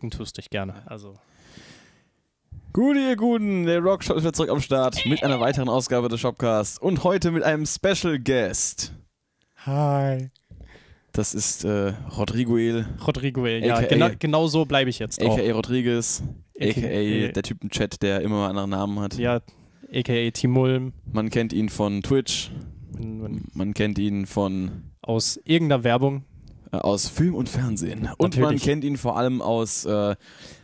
pflücken tust dich gerne. Also. Gute, ihr Guten, der Rockshop ist wieder zurück am Start mit einer weiteren Ausgabe des Shopcasts und heute mit einem Special Guest. Hi. Das ist äh, Rodriguel. Rodriguel, ja, gena genau so bleibe ich jetzt. Auch. AKA Rodriguez, AKA, der Typ im Chat, der immer einen anderen Namen hat. Ja, AKA Tim Timulm. Man kennt ihn von Twitch. man kennt ihn von. Aus irgendeiner Werbung. Äh, aus Film und Fernsehen. Und Natürlich. man kennt ihn vor allem aus äh,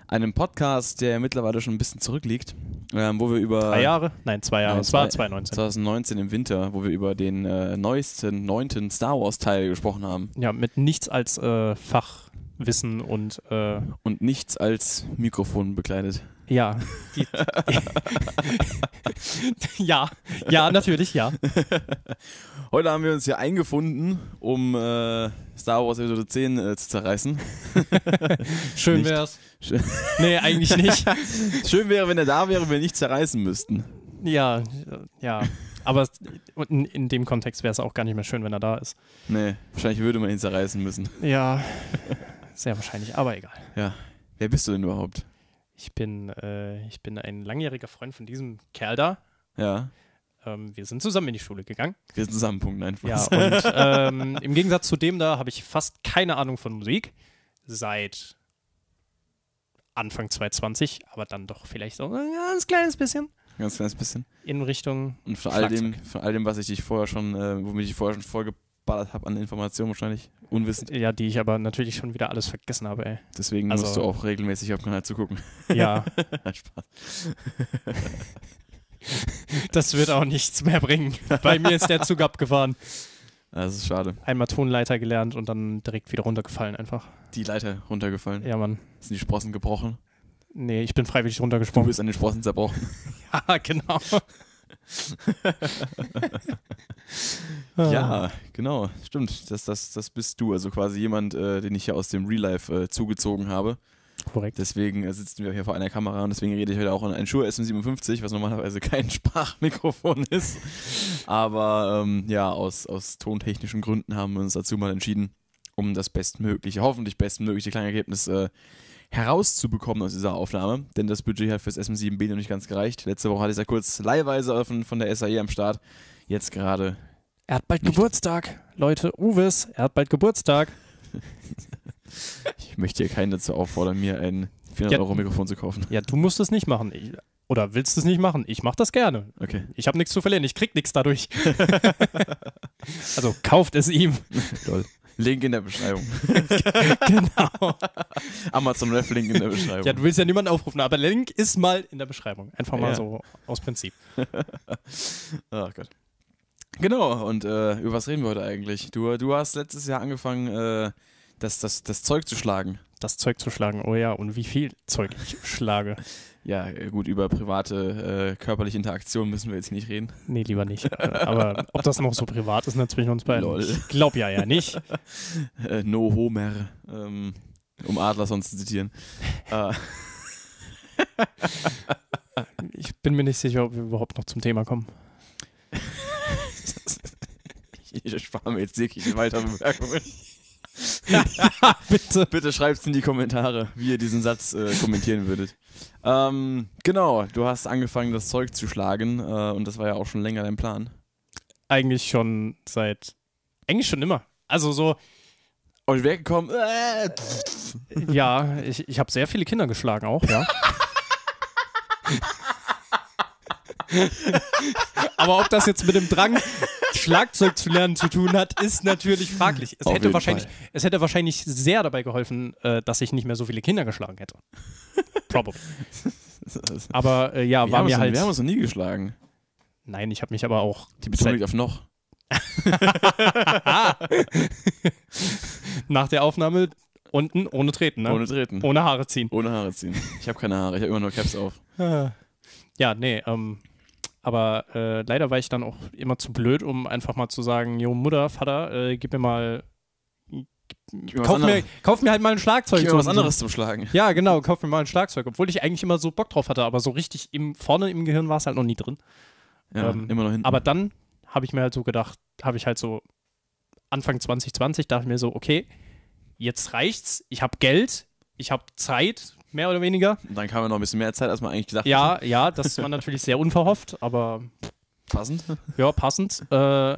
einem Podcast, der mittlerweile schon ein bisschen zurückliegt, ähm, wo wir über. Drei Jahre? Nein, zwei Jahre. Nein, es war 2019. 2019 im Winter, wo wir über den äh, neuesten, neunten Star Wars-Teil gesprochen haben. Ja, mit nichts als äh, Fach. Wissen und. Äh, und nichts als Mikrofon bekleidet. Ja. ja, ja, natürlich, ja. Heute haben wir uns hier eingefunden, um äh, Star Wars Episode 10 äh, zu zerreißen. Schön nicht. wär's. Schön. Nee, eigentlich nicht. Schön wäre, wenn er da wäre, wir nicht zerreißen müssten. Ja, ja. Aber in, in dem Kontext wäre es auch gar nicht mehr schön, wenn er da ist. Nee, wahrscheinlich würde man ihn zerreißen müssen. Ja. Sehr wahrscheinlich, aber egal. Ja. Wer bist du denn überhaupt? Ich bin, äh, ich bin ein langjähriger Freund von diesem Kerl da. Ja. Ähm, wir sind zusammen in die Schule gegangen. Wir sind zusammen, Punkt, nein, Ja, und ähm, im Gegensatz zu dem da habe ich fast keine Ahnung von Musik. Seit Anfang 2020, aber dann doch vielleicht so ein ganz kleines bisschen. Ganz kleines bisschen. In Richtung. Und von all, dem, von all dem, was ich dich vorher schon, äh, womit ich vorher schon vorge reingeballert habe an Informationen wahrscheinlich, unwissend. Ja, die ich aber natürlich schon wieder alles vergessen habe, ey. Deswegen also, musst du auch regelmäßig auf Kanal zugucken. Ja. Spaß. das wird auch nichts mehr bringen. Bei mir ist der Zug abgefahren. Das ist schade. Einmal Tonleiter gelernt und dann direkt wieder runtergefallen einfach. Die Leiter runtergefallen? Ja, Mann. Sind die Sprossen gebrochen? Nee, ich bin freiwillig runtergesprungen. Du bist an den Sprossen zerbrochen. ja, genau. ja, genau, stimmt. Das, das, das bist du. Also quasi jemand, äh, den ich hier aus dem Real Life äh, zugezogen habe. Korrekt. Deswegen äh, sitzen wir hier vor einer Kamera und deswegen rede ich heute auch an ein Shure SM57, was normalerweise kein Sprachmikrofon ist. Aber ähm, ja, aus, aus tontechnischen Gründen haben wir uns dazu mal entschieden, um das bestmögliche, hoffentlich bestmögliche Klangergebnis äh, herauszubekommen aus dieser Aufnahme, denn das Budget hat fürs SM7B noch nicht ganz gereicht. Letzte Woche hatte ich ja kurz leihweise von, von der SAE am Start. Jetzt gerade. Er hat bald nicht. Geburtstag, Leute. Uwes, er hat bald Geburtstag. ich möchte hier keinen dazu auffordern, mir ein 400-Euro-Mikrofon ja, zu kaufen. Ja, du musst es nicht machen. Ich, oder willst du es nicht machen? Ich mache das gerne. Okay. Ich habe nichts zu verlieren. Ich krieg nichts dadurch. also kauft es ihm. Toll. Link in der Beschreibung. genau. Amazon ah, Ref Link in der Beschreibung. Ja, du willst ja niemanden aufrufen, aber Link ist mal in der Beschreibung. Einfach mal ja. so aus Prinzip. Ach oh Gott. Genau, und äh, über was reden wir heute eigentlich? Du, du hast letztes Jahr angefangen, äh, das, das, das Zeug zu schlagen. Das Zeug zu schlagen, oh ja, und wie viel Zeug ich schlage. Ja, äh, gut, über private äh, körperliche Interaktionen müssen wir jetzt nicht reden. Nee, lieber nicht. Äh, aber ob das noch so privat ist, natürlich ne, uns beiden. Lol. Ich glaub ja ja nicht. äh, no Homer, ähm, um Adler sonst zu zitieren. Äh. ich bin mir nicht sicher, ob wir überhaupt noch zum Thema kommen. ich erspare mir jetzt wirklich weitere Bemerkungen. bitte. Bitte schreibt's in die Kommentare, wie ihr diesen Satz äh, kommentieren würdet. Ähm, genau, du hast angefangen, das Zeug zu schlagen äh, und das war ja auch schon länger dein Plan. Eigentlich schon seit, eigentlich schon immer. Also so. Und weggekommen. Äh, ja, ich, ich habe sehr viele Kinder geschlagen auch, ja. Aber ob das jetzt mit dem Drang Schlagzeug zu lernen zu tun hat, ist natürlich fraglich. Es, hätte wahrscheinlich, es hätte wahrscheinlich sehr dabei geholfen, äh, dass ich nicht mehr so viele Kinder geschlagen hätte. Probably. Aber äh, ja, wir war mir halt. Wir haben uns noch nie geschlagen. Nein, ich habe mich aber auch. Die Betonung liegt auf noch. Nach der Aufnahme unten ohne treten, ne? Ohne treten. Ohne Haare ziehen. Ohne Haare ziehen. Ich habe keine Haare, ich habe immer nur Caps auf. Ah. Ja, nee, ähm, aber äh, leider war ich dann auch immer zu blöd, um einfach mal zu sagen, Jo, Mutter, Vater, äh, gib mir mal Kauf mir, kauf mir, halt mal ein Schlagzeug. Gib mir was anderes zum Schlagen. Ja, genau, kauf mir mal ein Schlagzeug. Obwohl ich eigentlich immer so Bock drauf hatte, aber so richtig im, vorne im Gehirn war es halt noch nie drin. Ja, ähm, immer noch hinten. Aber dann habe ich mir halt so gedacht, habe ich halt so Anfang 2020 dachte ich mir so, okay, jetzt reicht's, ich habe Geld, ich habe Zeit, mehr oder weniger. Und dann kam ja noch ein bisschen mehr Zeit, als man eigentlich gesagt ja, hat. Ja, ja, das war natürlich sehr unverhofft, aber. Passend? Ja, passend. Äh,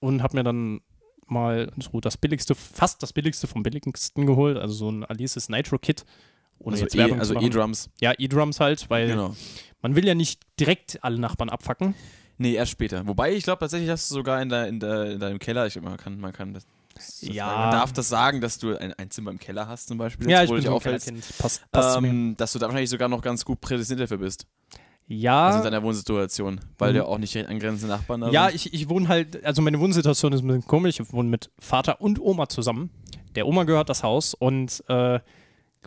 und habe mir dann mal so das billigste, fast das billigste vom billigsten geholt, also so ein Alice's Nitro Kit. Ohne also jetzt e, Werbung e, also E-Drums. Ja, E-Drums halt, weil genau. man will ja nicht direkt alle Nachbarn abfacken. Nee, erst später. Wobei, ich glaube tatsächlich, dass du sogar in, der, in, der, in deinem Keller, ich, man kann, man kann das ja. Man darf das sagen, dass du ein, ein, Zimmer im Keller hast zum Beispiel, ja, ich bin so aufhältst. Passt, passt ähm, dass du da wahrscheinlich sogar noch ganz gut prädestiniert dafür bist. Ja. Also in deiner Wohnsituation, weil mhm. du auch nicht angrenzende Nachbarn hast. Ja, ich, ich wohne halt, also meine Wohnsituation ist ein bisschen komisch. Ich wohne mit Vater und Oma zusammen. Der Oma gehört das Haus und äh,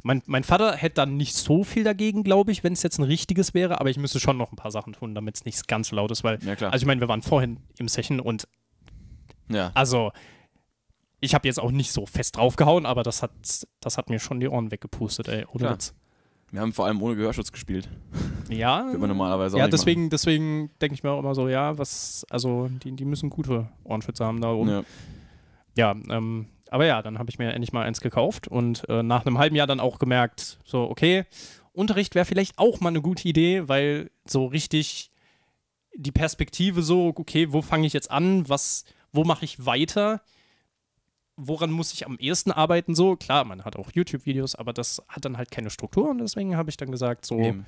mein, mein Vater hätte dann nicht so viel dagegen, glaube ich, wenn es jetzt ein richtiges wäre, aber ich müsste schon noch ein paar Sachen tun, damit es nicht ganz laut ist, weil, ja, also ich meine, wir waren vorhin im Session und ja. also ich habe jetzt auch nicht so fest draufgehauen, aber das hat, das hat mir schon die Ohren weggepustet, ey. Ohne Witz. Wir haben vor allem ohne Gehörschutz gespielt. Ja. Würde man normalerweise auch Ja, deswegen, deswegen denke ich mir auch immer so, ja, was, also die, die müssen gute Ohrenschützer haben da oben. Ja, ja ähm, aber ja, dann habe ich mir endlich mal eins gekauft und äh, nach einem halben Jahr dann auch gemerkt, so, okay, Unterricht wäre vielleicht auch mal eine gute Idee, weil so richtig die Perspektive so, okay, wo fange ich jetzt an, was, wo mache ich weiter, woran muss ich am ehesten arbeiten? So, klar, man hat auch YouTube-Videos, aber das hat dann halt keine Struktur und deswegen habe ich dann gesagt, so Eben.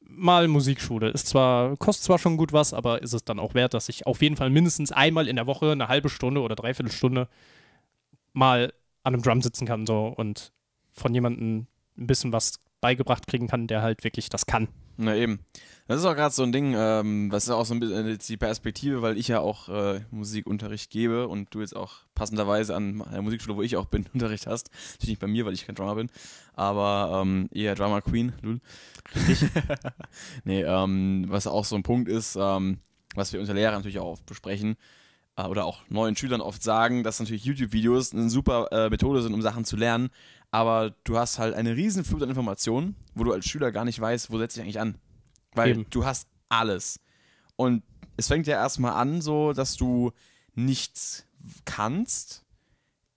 mal Musikschule. Ist zwar, kostet zwar schon gut was, aber ist es dann auch wert, dass ich auf jeden Fall mindestens einmal in der Woche eine halbe Stunde oder dreiviertel Stunde mal an einem Drum sitzen kann so und von jemandem ein bisschen was beigebracht kriegen kann, der halt wirklich das kann. Na eben. Das ist auch gerade so ein Ding, ähm, das ist auch so ein bisschen jetzt äh, die Perspektive, weil ich ja auch äh, Musikunterricht gebe und du jetzt auch passenderweise an der Musikschule, wo ich auch bin, Unterricht hast. Natürlich nicht bei mir, weil ich kein Drummer bin, aber ähm, eher Drama Queen, Lul. nee, ähm, was auch so ein Punkt ist, ähm, was wir unter Lehrern natürlich auch oft besprechen äh, oder auch neuen Schülern oft sagen, dass natürlich YouTube-Videos eine super äh, Methode sind, um Sachen zu lernen, aber du hast halt eine riesen Flut an Informationen, wo du als Schüler gar nicht weißt, wo setze ich eigentlich an. Weil Eben. du hast alles. Und es fängt ja erstmal an, so, dass du nichts kannst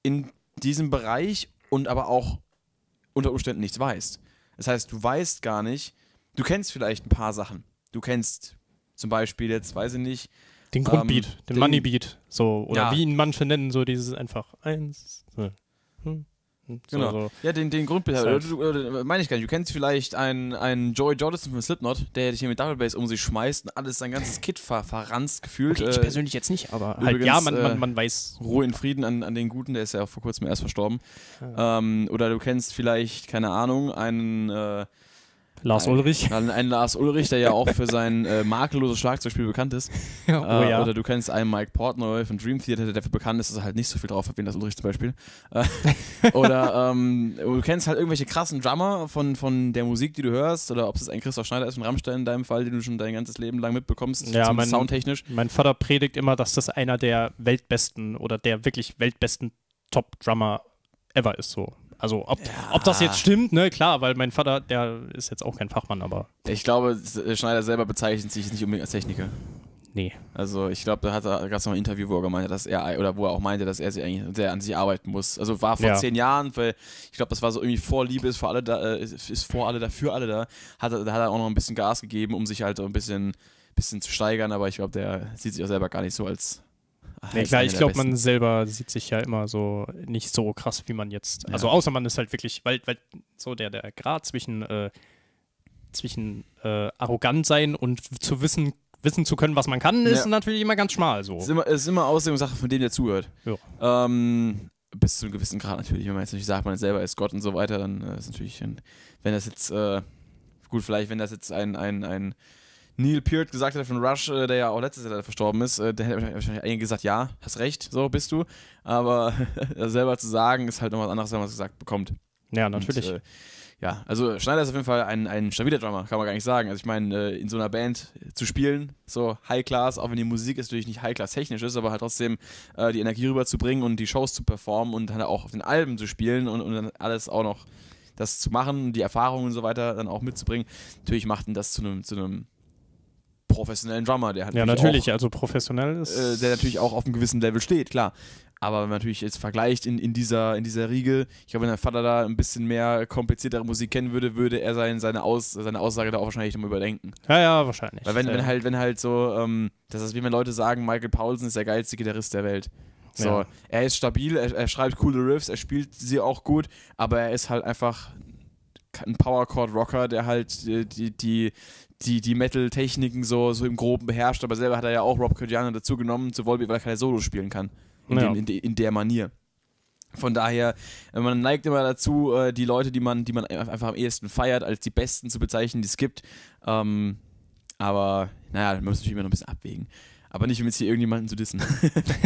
in diesem Bereich und aber auch unter Umständen nichts weißt. Das heißt, du weißt gar nicht, du kennst vielleicht ein paar Sachen. Du kennst zum Beispiel jetzt, weiß ich nicht, den ähm, Grundbeat, ähm, den, den Moneybeat, so, oder ja. wie ihn manche nennen, so dieses einfach eins. So. Hm genau. So. Ja, den, den Grundbehaber, halt äh, meine ich gar nicht. Du kennst vielleicht einen, einen Joey Jordison von Slipknot, der dich hier mit Double Bass um sich schmeißt und alles, sein ganzes Kit ver verranzt gefühlt. Okay, ich äh, persönlich jetzt nicht, aber halt, Übrigens, halt, ja, man, man, äh, man weiß. Ruhe in Frieden an, an den Guten, der ist ja auch vor kurzem erst verstorben. Ja. Ähm, oder du kennst vielleicht, keine Ahnung, einen. Äh, Lars Nein. Ulrich. Ein, einen Lars Ulrich, der ja auch für sein äh, makelloses Schlagzeugspiel bekannt ist. oh, äh, ja. Oder du kennst einen Mike Portnoy von Dream Theater, der dafür bekannt ist, dass er halt nicht so viel drauf hat wie Lars Ulrich zum Beispiel. Äh, oder ähm, du kennst halt irgendwelche krassen Drummer von, von der Musik, die du hörst. Oder ob es ein Christoph Schneider ist von Rammstein in deinem Fall, den du schon dein ganzes Leben lang mitbekommst, ja, mein, soundtechnisch. Mein Vater predigt immer, dass das einer der weltbesten oder der wirklich weltbesten Top-Drummer ever ist so. Also ob, ja. ob das jetzt stimmt, ne, klar, weil mein Vater, der ist jetzt auch kein Fachmann, aber. Ich glaube, äh, Schneider selber bezeichnet sich nicht unbedingt als Techniker. Nee. Also ich glaube, da, da gab es noch ein Interview, wo er gemeint hat, dass er, oder wo er auch meinte, dass er sich eigentlich sehr an sich arbeiten muss. Also war vor ja. zehn Jahren, weil ich glaube, das war so irgendwie vor Liebe ist vor alle da, äh, ist vor alle da, für alle da. Hat, da hat er auch noch ein bisschen Gas gegeben, um sich halt ein bisschen, bisschen zu steigern, aber ich glaube, der sieht sich auch selber gar nicht so als nee, klar, ich glaube, man selber sieht sich ja immer so nicht so krass, wie man jetzt. Ja. Also außer man ist halt wirklich, weil, weil so der, der Grad zwischen, äh, zwischen äh, arrogant sein und zu wissen, wissen zu können, was man kann, ist ja. natürlich immer ganz schmal so. Ist immer, ist immer Auslegungssache von dem, der zuhört. Ja. Ähm, bis zu einem gewissen Grad natürlich. Wenn man jetzt natürlich sagt, man selber ist Gott und so weiter, dann äh, ist natürlich, ein, wenn das jetzt, äh, gut, vielleicht, wenn das jetzt ein, ein, ein Neil Peart gesagt hätte von Rush, äh, der ja auch letztes Jahr verstorben ist, äh, der hätte wahrscheinlich eigentlich gesagt, ja, hast recht, so bist du. Aber selber zu sagen, ist halt noch was anderes, wenn man es gesagt bekommt. Ja, natürlich. Und, äh, ja, also Schneider ist auf jeden Fall ein, ein stabiler Drummer, kann man gar nicht sagen. Also ich meine, äh, in so einer Band zu spielen, so High Class, auch wenn die Musik ist natürlich nicht High Class technisch ist, aber halt trotzdem äh, die Energie rüberzubringen und die Shows zu performen und dann auch auf den Alben zu spielen und, und dann alles auch noch das zu machen, die Erfahrungen und so weiter dann auch mitzubringen, natürlich macht ihn das zu einem zu einem professionellen Drummer, der hat Ja, natürlich, auch, also professionell ist. Äh, der natürlich auch auf einem gewissen Level steht, klar. Aber wenn man natürlich jetzt vergleicht in, in, dieser, in dieser Riege, ich glaube, wenn der Vater da ein bisschen mehr kompliziertere Musik kennen würde, würde er sein, seine, Aus, seine Aussage da auch wahrscheinlich nochmal überdenken. Ja, ja, wahrscheinlich. Weil wenn, wenn halt, wenn halt so, ähm, das ist wie wenn Leute sagen, Michael Paulsen ist der geilste Gitarrist der Welt. So, ja. er ist stabil, er, er, schreibt coole Riffs, er spielt sie auch gut, aber er ist halt einfach ein Powerchord-Rocker, der halt äh, die, die, die, die Metal-Techniken so, so im Groben beherrscht, aber selber hat er ja auch Rob Codiano dazu genommen zu Volbeat, weil er keine Solo spielen kann. In, ja. dem, in, de, in der Manier. Von daher, äh, man neigt immer dazu, äh, die Leute, die man, die man einfach am ehesten feiert, als die Besten zu bezeichnen, die es gibt. Ähm, aber naja, man muss natürlich immer noch ein bisschen abwägen. Aber nicht, um jetzt hier irgendjemanden zu dissen.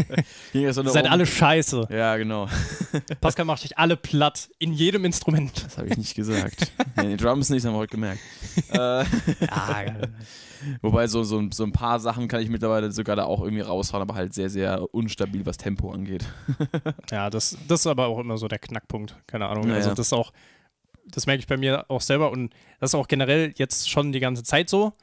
Seid alle scheiße. Ja, genau. Pascal macht euch alle platt. In jedem Instrument. Das habe ich nicht gesagt. ja, die Drums nicht, haben wir heute gemerkt. Äh, ja, Wobei so, so, so ein paar Sachen kann ich mittlerweile sogar da auch irgendwie raushauen, aber halt sehr, sehr unstabil, was Tempo angeht. ja, das, das ist aber auch immer so der Knackpunkt. Keine Ahnung. Naja. Also das ist auch, das merke ich bei mir auch selber und das ist auch generell jetzt schon die ganze Zeit so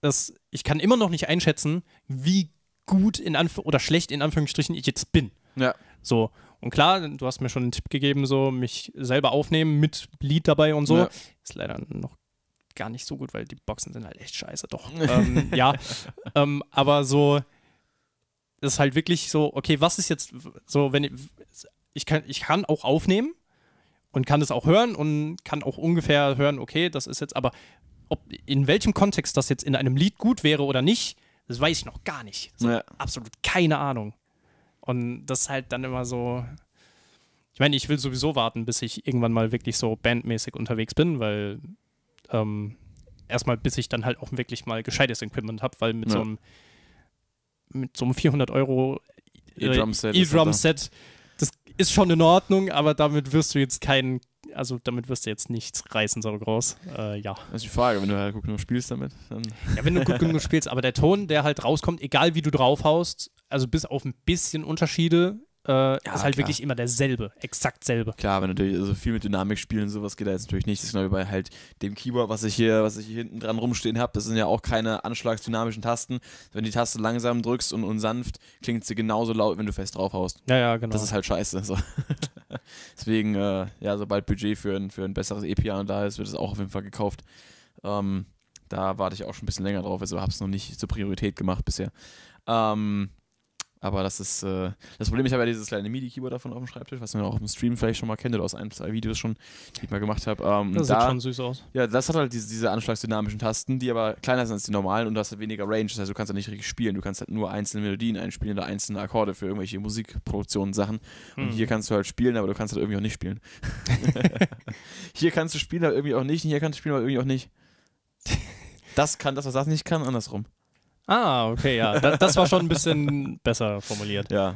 dass ich kann immer noch nicht einschätzen, wie gut in Anf oder schlecht in Anführungsstrichen ich jetzt bin. Ja. So. Und klar, du hast mir schon einen Tipp gegeben, so mich selber aufnehmen mit Lied dabei und so. Ja. Ist leider noch gar nicht so gut, weil die Boxen sind halt echt scheiße, doch. ähm, ja. Ähm, aber so ist halt wirklich so, okay, was ist jetzt so, wenn ich, ich kann, ich kann auch aufnehmen und kann es auch hören und kann auch ungefähr hören, okay, das ist jetzt, aber ob in welchem Kontext das jetzt in einem Lied gut wäre oder nicht, das weiß ich noch gar nicht. Ja. Absolut keine Ahnung. Und das ist halt dann immer so. Ich meine, ich will sowieso warten, bis ich irgendwann mal wirklich so bandmäßig unterwegs bin, weil ähm, erstmal, bis ich dann halt auch wirklich mal gescheites Equipment habe, weil mit ja. so einem mit so einem 400 Euro äh, E-Drum-Set, e das ist schon in Ordnung, aber damit wirst du jetzt keinen also damit wirst du jetzt nichts reißen, so groß. Äh, ja. Das ist die Frage, wenn du halt gut genug spielst damit. ja, wenn du gut genug spielst, aber der Ton, der halt rauskommt, egal wie du draufhaust, also bis auf ein bisschen Unterschiede, äh, ja, ist halt klar. wirklich immer derselbe, exakt selbe. Klar, aber natürlich, also viel mit Dynamik spielen sowas geht da jetzt natürlich nicht. Das ist genau wie bei halt dem Keyboard, was ich hier, was ich hier hinten dran rumstehen habe, das sind ja auch keine anschlagsdynamischen Tasten. Wenn du die Taste langsam drückst und, und sanft, klingt sie genauso laut, wenn du fest draufhaust. Ja, ja, genau. Das ist halt scheiße. So. Deswegen, äh, ja, sobald Budget für ein, für ein besseres E-Piano da ist, wird es auch auf jeden Fall gekauft. Ähm, da warte ich auch schon ein bisschen länger drauf, also habe es noch nicht zur Priorität gemacht bisher. Ähm, aber das ist äh, das Problem. Ich habe ja dieses kleine MIDI-Keyboard davon auf dem Schreibtisch, was man auch im Stream vielleicht schon mal kennt oder aus ein, zwei Videos schon, die ich mal gemacht habe. Ähm, das da, sieht schon süß aus. Ja, das hat halt diese, diese anschlagsdynamischen Tasten, die aber kleiner sind als die normalen und du hast halt weniger Range. Das heißt, du kannst halt nicht richtig spielen. Du kannst halt nur einzelne Melodien einspielen oder einzelne Akkorde für irgendwelche Musikproduktionen, Sachen. Und hm. hier kannst du halt spielen, aber du kannst halt irgendwie auch nicht spielen. hier kannst du spielen, aber irgendwie auch nicht. Und hier kannst du spielen, aber irgendwie auch nicht. Das kann das, was das nicht kann, andersrum. Ah, okay, ja. Das, das war schon ein bisschen besser formuliert. Ja.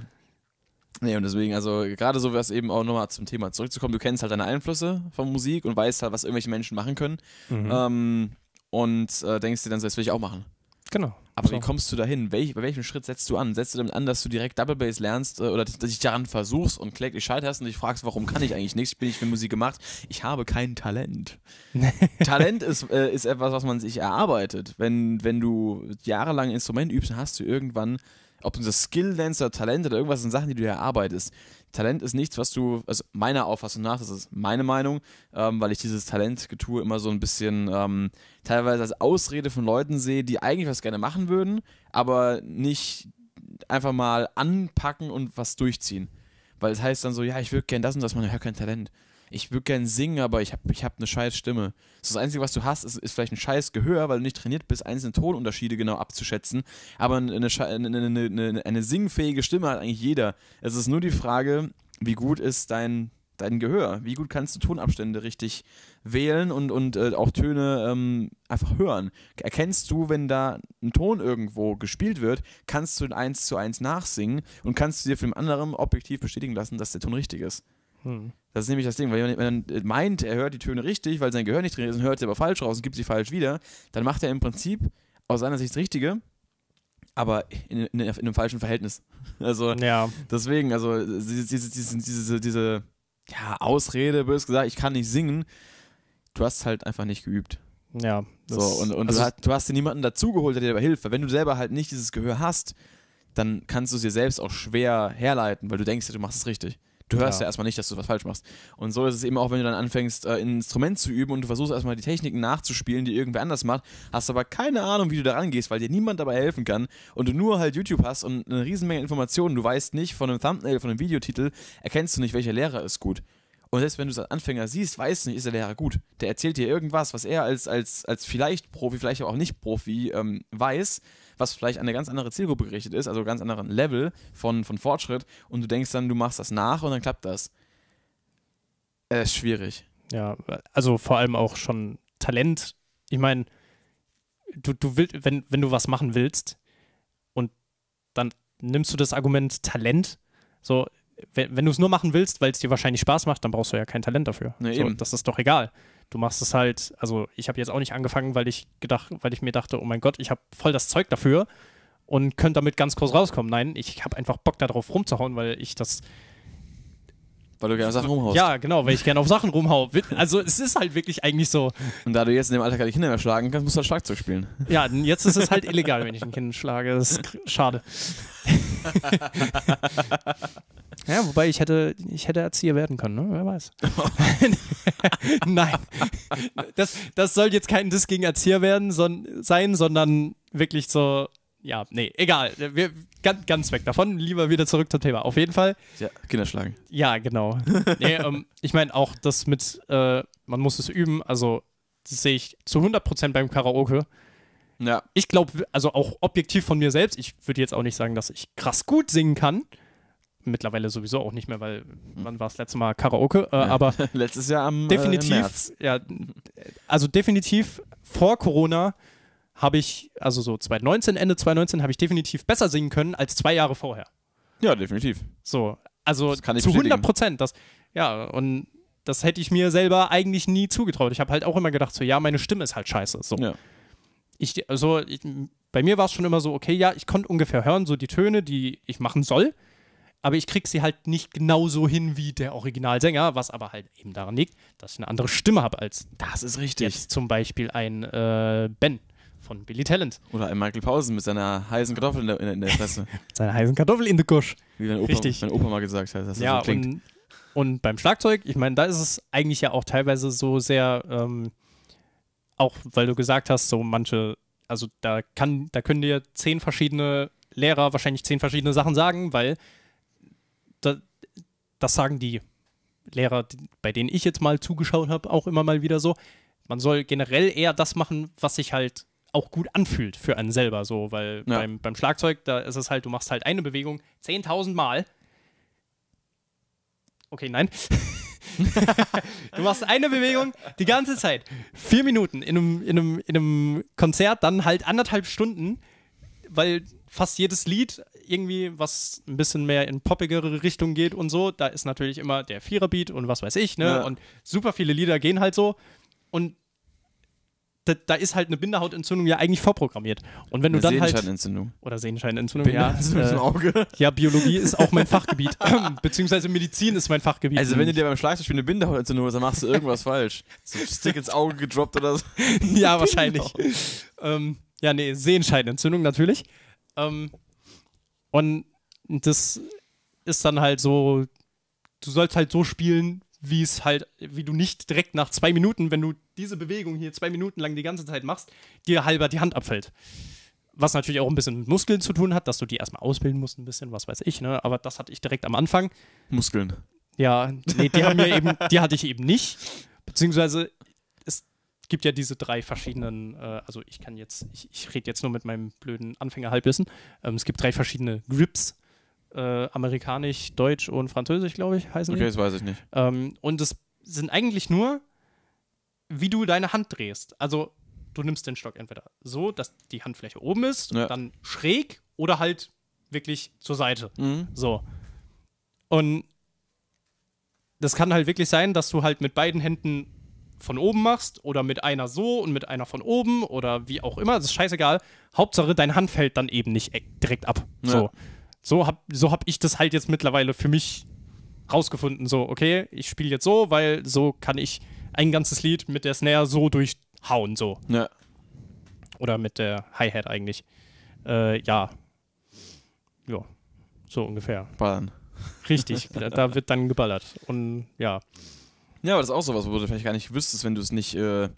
Nee, und deswegen, also gerade so was eben auch nochmal zum Thema zurückzukommen, du kennst halt deine Einflüsse von Musik und weißt halt, was irgendwelche Menschen machen können. Mhm. Ähm, und äh, denkst dir dann, so, das will ich auch machen. Genau. Aber so. wie kommst du dahin? Welch, bei welchem Schritt setzt du an? Setzt du damit an, dass du direkt Double Bass lernst äh, oder dass, dich daran versuchst und kläglich scheiterst und dich fragst, warum kann ich eigentlich nichts? Ich bin nicht für Musik gemacht. Ich habe kein Talent. Talent ist, äh, ist etwas, was man sich erarbeitet. Wenn, wenn du jahrelang ein Instrument übst, hast du irgendwann, ob du das Skill nennst oder Talent oder irgendwas, sind Sachen, die du erarbeitest. Talent ist nichts, was du, also meiner Auffassung nach, das ist meine Meinung, ähm, weil ich dieses Talentgetue immer so ein bisschen ähm, teilweise als Ausrede von Leuten sehe, die eigentlich was gerne machen würden, aber nicht einfach mal anpacken und was durchziehen. Weil es heißt dann so, ja, ich würde gerne das und das, man hat ja kein Talent ich würde gern singen, aber ich habe ich hab eine scheiß Stimme. Das Einzige, was du hast, ist, ist vielleicht ein scheiß Gehör, weil du nicht trainiert bist, einzelne Tonunterschiede genau abzuschätzen. Aber eine, eine, eine, eine singfähige Stimme hat eigentlich jeder. Es ist nur die Frage, wie gut ist dein dein Gehör. Wie gut kannst du Tonabstände richtig wählen und, und äh, auch Töne ähm, einfach hören? Erkennst du, wenn da ein Ton irgendwo gespielt wird, kannst du ihn eins zu eins nachsingen und kannst du dir von dem anderen objektiv bestätigen lassen, dass der Ton richtig ist. Hm. Das ist nämlich das Ding, weil wenn man äh, meint, er hört die Töne richtig, weil sein Gehör nicht drin ist und hört sie aber falsch raus und gibt sie falsch wieder, dann macht er im Prinzip aus seiner Sicht das Richtige, aber in, in, in einem falschen Verhältnis. Also ja. deswegen, also diese, diese, diese, diese ja, Ausrede, bös gesagt, ich kann nicht singen, du hast halt einfach nicht geübt. Ja. Das, so, und, und also du, hast, du hast dir niemanden dazugeholt, der dir dabei hilft. Weil wenn du selber halt nicht dieses Gehör hast, dann kannst du es dir selbst auch schwer herleiten, weil du denkst, du machst es richtig. Du hörst ja. ja, erstmal nicht, dass du was falsch machst. Und so ist es eben auch, wenn du dann anfängst, ein äh, Instrument zu üben und du versuchst erstmal die Techniken nachzuspielen, die irgendwer anders macht, hast aber keine Ahnung, wie du da rangehst, weil dir niemand dabei helfen kann und du nur halt YouTube hast und eine Riesenmenge Informationen. Du weißt nicht von einem Thumbnail, von einem Videotitel, erkennst du nicht, welcher Lehrer ist gut. Und selbst wenn du es als Anfänger siehst, weißt du nicht, ist der Lehrer gut. Der erzählt dir irgendwas, was er als, als, als vielleicht Profi, vielleicht aber auch nicht Profi ähm, weiß was vielleicht an eine ganz andere Zielgruppe gerichtet ist, also ganz anderen Level von, von Fortschritt und du denkst dann, du machst das nach und dann klappt das. Es äh, ist schwierig. Ja, also vor allem auch schon Talent. Ich meine, du, du willst, wenn, wenn du was machen willst und dann nimmst du das Argument Talent, so, wenn, wenn du es nur machen willst, weil es dir wahrscheinlich Spaß macht, dann brauchst du ja kein Talent dafür. Ja, so, das ist doch egal du machst es halt, also ich habe jetzt auch nicht angefangen, weil ich gedacht, weil ich mir dachte, oh mein Gott, ich habe voll das Zeug dafür und könnte damit ganz groß rauskommen. Nein, ich habe einfach Bock darauf rumzuhauen, weil ich das weil du gerne auf Sachen rumhaust. Ja, genau, weil ich gerne auf Sachen rumhau. Also es ist halt wirklich eigentlich so. Und da du jetzt in dem Alter keine Kinder mehr schlagen kannst, musst du halt Schlagzeug spielen. Ja, jetzt ist es halt illegal, wenn ich ein Kind schlage. Das ist schade. ja, wobei ich hätte, ich hätte Erzieher werden können, ne? wer weiß. Nein, das, das soll jetzt kein Diss gegen Erzieher werden, son, sein, sondern wirklich so ja, nee, egal. Wir, ganz, ganz weg davon. Lieber wieder zurück zum Thema. Auf jeden Fall. Ja, Kinder schlagen. Ja, genau. nee, ähm, ich meine auch das mit, äh, man muss es üben. Also, das sehe ich zu 100% beim Karaoke. Ja. Ich glaube, also auch objektiv von mir selbst, ich würde jetzt auch nicht sagen, dass ich krass gut singen kann. Mittlerweile sowieso auch nicht mehr, weil hm. wann war das letzte Mal Karaoke? Äh, ja. Aber letztes Jahr am äh, definitiv, äh, März. ja, also definitiv vor Corona habe ich, also so 2019, Ende 2019, habe ich definitiv besser singen können als zwei Jahre vorher. Ja, definitiv. So, also zu 100 Prozent. ja, und das hätte ich mir selber eigentlich nie zugetraut. Ich habe halt auch immer gedacht, so, ja, meine Stimme ist halt scheiße. So. Ja. Ich, also, ich, bei mir war es schon immer so, okay, ja, ich konnte ungefähr hören, so die Töne, die ich machen soll, aber ich kriege sie halt nicht genauso hin wie der Originalsänger, was aber halt eben daran liegt, dass ich eine andere Stimme habe als das ist richtig. jetzt zum Beispiel ein äh, Ben von Billy Talent. Oder ein Michael Pausen mit seiner heißen Kartoffel in der, in der Fresse. Seine heißen Kartoffel in der Kusch. Wie mein Opa, Richtig. mein Opa mal gesagt hat, dass ja, das so klingt. Und, und beim Schlagzeug, ich meine, da ist es eigentlich ja auch teilweise so sehr, ähm, auch weil du gesagt hast, so manche, also da kann, da können dir zehn verschiedene Lehrer wahrscheinlich zehn verschiedene Sachen sagen, weil da, das sagen die Lehrer, bei denen ich jetzt mal zugeschaut habe, auch immer mal wieder so. Man soll generell eher das machen, was sich halt auch gut anfühlt für einen selber so, weil ja. beim, beim Schlagzeug, da ist es halt, du machst halt eine Bewegung 10.000 Mal. Okay, nein. du machst eine Bewegung die ganze Zeit. Vier Minuten in einem, in einem, in einem Konzert, dann halt anderthalb Stunden, weil fast jedes Lied irgendwie, was ein bisschen mehr in poppigere Richtung geht und so, da ist natürlich immer der Viererbeat und was weiß ich, ne? Ja. Und super viele Lieder gehen halt so. Und da, da, ist halt eine Bindehautentzündung ja eigentlich vorprogrammiert. Und wenn du dann Sehenscheinentzündung. halt. Oder Sehenscheinentzaugung. Binderhautentzündung ja, im äh, Auge. ja, Biologie ist auch mein Fachgebiet. Beziehungsweise Medizin ist mein Fachgebiet. Also, wenn du dir beim Schlagzeugspiel eine Bindehautentzündung hast, dann machst du irgendwas falsch. So ein Stick ins Auge gedroppt oder so. ja, wahrscheinlich. Ähm, ja, nee, Sehenscheinentzündung natürlich. Ähm, und das ist dann halt so, du sollst halt so spielen, wie es halt, wie du nicht direkt nach zwei Minuten, wenn du diese Bewegung hier zwei Minuten lang die ganze Zeit machst, dir halber die Hand abfällt. Was natürlich auch ein bisschen mit Muskeln zu tun hat, dass du die erstmal ausbilden musst, ein bisschen, was weiß ich, ne? Aber das hatte ich direkt am Anfang. Muskeln. Ja, nee, die haben mir eben, die hatte ich eben nicht. Beziehungsweise es gibt ja diese drei verschiedenen, äh, also ich kann jetzt, ich, ich rede jetzt nur mit meinem blöden Anfängerhalbwissen. Ähm, es gibt drei verschiedene Grips, äh, Amerikanisch, Deutsch und Französisch, glaube ich, heißen Okay, die. das weiß ich nicht. Ähm, und es sind eigentlich nur, wie du deine Hand drehst. Also du nimmst den Stock entweder so, dass die Handfläche oben ist, ja. dann schräg oder halt wirklich zur Seite. Mhm. So. Und das kann halt wirklich sein, dass du halt mit beiden Händen von oben machst oder mit einer so und mit einer von oben oder wie auch immer. Das ist scheißegal. Hauptsache, deine Hand fällt dann eben nicht e- direkt ab. Ja. So. So habe so hab ich das halt jetzt mittlerweile für mich rausgefunden. So, okay, ich spiele jetzt so, weil so kann ich ein ganzes Lied mit der Snare so durchhauen. So. Ja. Oder mit der Hi-Hat eigentlich. Äh, ja. Ja. So ungefähr. Ballern. Richtig, da wird dann geballert. Und ja. Ja, aber das ist auch sowas, wo du vielleicht gar nicht wüsstest, wenn du es nicht äh,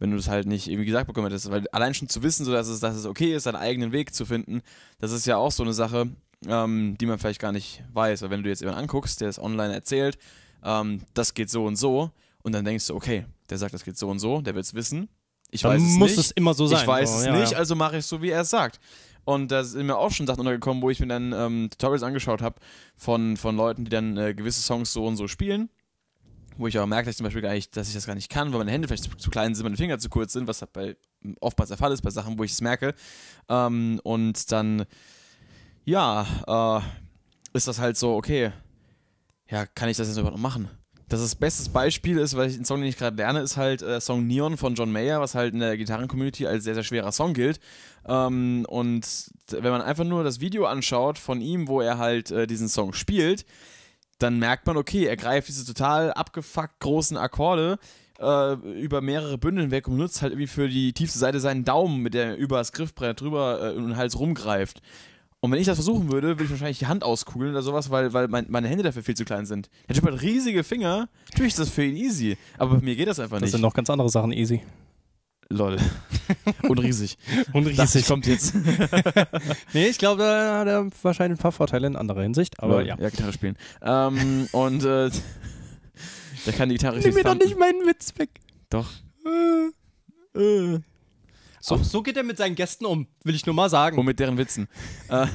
wenn du das halt nicht irgendwie gesagt bekommen hättest. Weil allein schon zu wissen, so dass es, dass es okay ist, deinen eigenen Weg zu finden, das ist ja auch so eine Sache, ähm, die man vielleicht gar nicht weiß. Weil wenn du jetzt jemanden anguckst, der es online erzählt, ähm, das geht so und so, und dann denkst du, okay, der sagt, das geht so und so, der will es wissen. Ich dann weiß es muss nicht. es immer so sein. Ich weiß oh, es ja, nicht, ja. also mache ich es so, wie er es sagt. Und da sind mir auch schon Sachen untergekommen, wo ich mir dann ähm, Tutorials angeschaut habe von, von Leuten, die dann äh, gewisse Songs so und so spielen wo ich auch merke, dass ich zum Beispiel gar nicht, dass ich das gar nicht kann, weil meine Hände vielleicht zu, zu klein sind, meine Finger zu kurz sind, was halt bei oftmals der Fall ist bei Sachen, wo ich es merke. Ähm, und dann, ja, äh, ist das halt so, okay, ja, kann ich das jetzt überhaupt noch machen? Dass das beste Beispiel ist, weil ich einen Song, den ich gerade lerne, ist halt äh, Song Neon von John Mayer, was halt in der Gitarren-Community als sehr, sehr schwerer Song gilt. Ähm, und wenn man einfach nur das Video anschaut von ihm, wo er halt äh, diesen Song spielt, dann merkt man, okay, er greift diese total abgefuckt großen Akkorde äh, über mehrere Bündeln weg und nutzt halt irgendwie für die tiefste Seite seinen Daumen, mit der er über das Griffbrett drüber äh, und den Hals rumgreift. Und wenn ich das versuchen würde, würde ich wahrscheinlich die Hand auskugeln oder sowas, weil, weil mein, meine Hände dafür viel zu klein sind. Der Typ hat riesige Finger, natürlich ist das für ihn easy, aber bei mir geht das einfach nicht. Das sind noch ganz andere Sachen easy. Lol. Und riesig. Und riesig. Das kommt jetzt. nee, ich glaube, da hat er wahrscheinlich ein paar Vorteile in anderer Hinsicht, aber Lol. ja. Ja, Gitarre spielen. Ähm, und äh, da kann die Gitarre Nimm mir doch nicht meinen Witz weg. Doch. Äh, äh. So, so geht er mit seinen Gästen um, will ich nur mal sagen. Und mit deren Witzen. äh,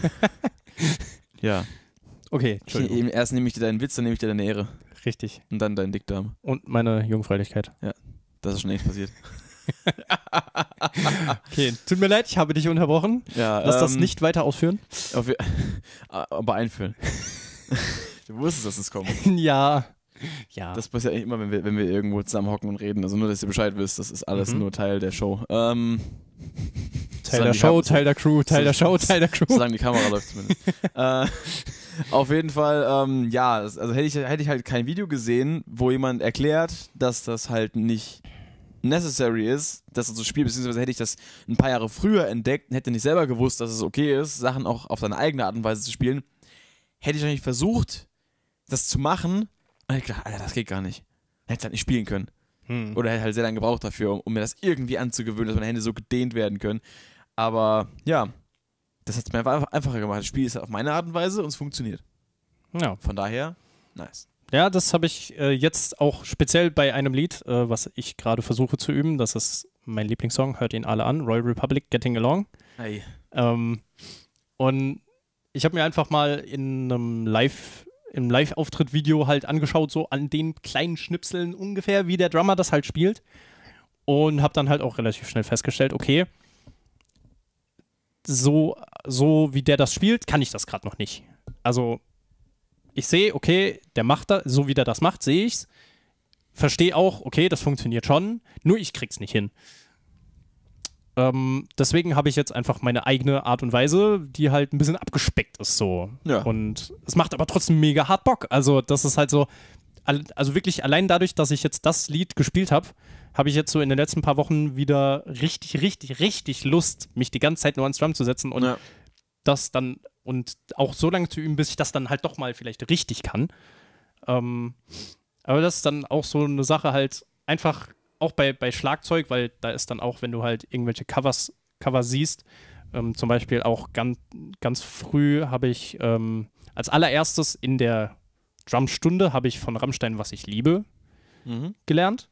ja. Okay, Entschuldigung. Ich, erst nehme ich dir deinen Witz, dann nehme ich dir deine Ehre. Richtig. Und dann deinen Dickdarm. Und meine Jungfräulichkeit. Ja, das ist schon echt passiert okay, tut mir leid, ich habe dich unterbrochen. Ja, Lass ähm, das nicht weiter ausführen. Ah, aber einführen. du wusstest, dass es kommt. ja. Ja. Das passiert eigentlich immer, wenn wir, wenn wir irgendwo zusammenhocken und reden. Also nur, dass ihr Bescheid wisst, das ist alles mhm. nur Teil der Show. Ähm, Teil der Show, Teil der Crew, Teil so, der Show, Teil der Crew. Solange die Kamera läuft zumindest. äh, auf jeden Fall, ähm, ja, also hätte ich, hätte ich halt kein Video gesehen, wo jemand erklärt, dass das halt nicht necessary ist, dass das zu spielen, beziehungsweise hätte ich das ein paar Jahre früher entdeckt und hätte nicht selber gewusst, dass es okay ist, Sachen auch auf seine eigene Art und Weise zu spielen, hätte ich eigentlich versucht, das zu machen, und hätte gedacht, Alter, das geht gar nicht. Dann hätte es halt nicht spielen können. Hm. Oder hätte halt sehr lange gebraucht dafür, um, um, mir das irgendwie anzugewöhnen, dass meine Hände so gedehnt werden können. Aber ja, das hat es mir einfach einfacher gemacht. Das Spiel ist halt auf meine Art und Weise und es funktioniert. Ja. Von daher, nice. Ja, das habe ich äh, jetzt auch speziell bei einem Lied, äh, was ich gerade versuche zu üben. Das ist mein Lieblingssong, hört ihn alle an. Royal Republic, Getting Along. Hey. Ähm, und ich habe mir einfach mal in einem Live, im Live-Auftritt-Video halt angeschaut, so an den kleinen Schnipseln ungefähr, wie der Drummer das halt spielt. Und habe dann halt auch relativ schnell festgestellt, okay, so, so wie der das spielt, kann ich das gerade noch nicht. Also ich sehe, okay, der macht da, so wie der das macht, sehe ich es. Verstehe auch, okay, das funktioniert schon, nur ich krieg's nicht hin. Ähm, deswegen habe ich jetzt einfach meine eigene Art und Weise, die halt ein bisschen abgespeckt ist so. Ja. Und es macht aber trotzdem mega hart Bock. Also das ist halt so, also wirklich allein dadurch, dass ich jetzt das Lied gespielt habe, habe ich jetzt so in den letzten paar Wochen wieder richtig, richtig, richtig Lust, mich die ganze Zeit nur ans Drum zu setzen und ja. das dann und auch so lange zu üben, bis ich das dann halt doch mal vielleicht richtig kann. Ähm, aber das ist dann auch so eine Sache halt einfach auch bei, bei Schlagzeug, weil da ist dann auch, wenn du halt irgendwelche Covers, Cover siehst, ähm, zum Beispiel auch ganz, ganz früh habe ich ähm, als allererstes in der Drumstunde habe ich von Rammstein, was ich liebe, mhm. gelernt,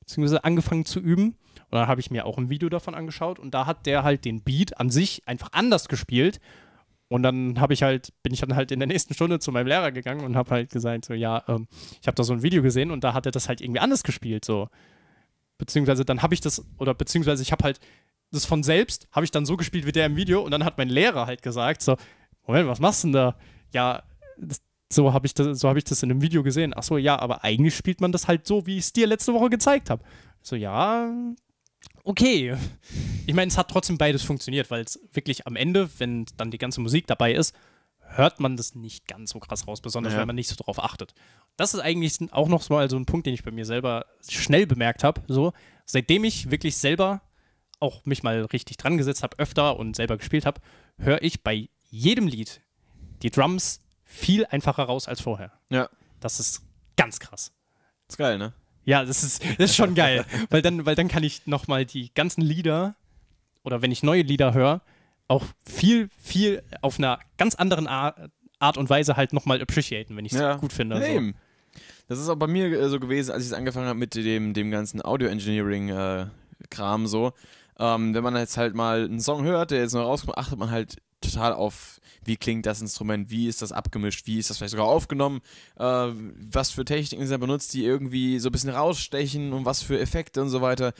beziehungsweise angefangen zu üben. Und dann habe ich mir auch ein Video davon angeschaut und da hat der halt den Beat an sich einfach anders gespielt und dann habe ich halt, bin ich dann halt in der nächsten Stunde zu meinem Lehrer gegangen und habe halt gesagt, so, ja, ähm, ich habe da so ein Video gesehen und da hat er das halt irgendwie anders gespielt, so. Beziehungsweise dann habe ich das, oder beziehungsweise ich habe halt das von selbst, habe ich dann so gespielt wie der im Video und dann hat mein Lehrer halt gesagt, so, Moment, was machst du denn da? Ja, das, so habe ich, so hab ich das in einem Video gesehen. Ach so, ja, aber eigentlich spielt man das halt so, wie ich es dir letzte Woche gezeigt habe. So, ja, okay. Ich meine, es hat trotzdem beides funktioniert, weil es wirklich am Ende, wenn dann die ganze Musik dabei ist, hört man das nicht ganz so krass raus, besonders ja. wenn man nicht so drauf achtet. Das ist eigentlich auch noch mal so ein Punkt, den ich bei mir selber schnell bemerkt habe. So, seitdem ich wirklich selber auch mich mal richtig dran gesetzt habe, öfter und selber gespielt habe, höre ich bei jedem Lied die Drums viel einfacher raus als vorher. Ja. Das ist ganz krass. Das ist geil, ne? Ja, das ist, das ist schon geil, weil dann, weil dann kann ich nochmal die ganzen Lieder oder wenn ich neue Lieder höre, auch viel, viel auf einer ganz anderen Art, Art und Weise halt nochmal appreciaten, wenn ich es ja. gut finde. Ja, so. Das ist auch bei mir äh, so gewesen, als ich es angefangen habe mit dem, dem ganzen Audio-Engineering-Kram äh, so. Ähm, wenn man jetzt halt mal einen Song hört, der jetzt noch rauskommt, achtet man halt total auf wie klingt das Instrument, wie ist das abgemischt, wie ist das vielleicht sogar aufgenommen, äh, was für Techniken sind da benutzt, die irgendwie so ein bisschen rausstechen und was für Effekte und so weiter.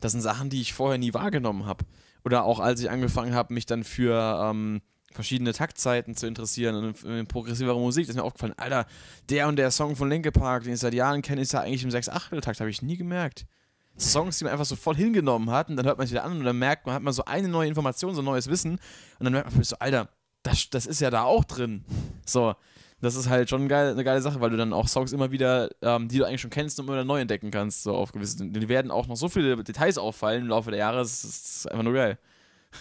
Das sind Sachen, die ich vorher nie wahrgenommen habe. Oder auch als ich angefangen habe, mich dann für ähm, verschiedene Taktzeiten zu interessieren und in progressivere Musik, das ist mir aufgefallen, Alter, der und der Song von Linke Park, den ich seit Jahren kenne, ist ja eigentlich im 6-8-Takt, habe ich nie gemerkt. Songs, die man einfach so voll hingenommen hat und dann hört man es wieder an und dann merkt man, hat man so eine neue Information, so ein neues Wissen und dann merkt man so, Alter, das, das ist ja da auch drin. So, das ist halt schon geil, eine geile Sache, weil du dann auch Songs immer wieder, ähm, die du eigentlich schon kennst und immer wieder neu entdecken kannst, so auf gewisse. Die werden auch noch so viele Details auffallen im Laufe der Jahre, das ist einfach nur geil.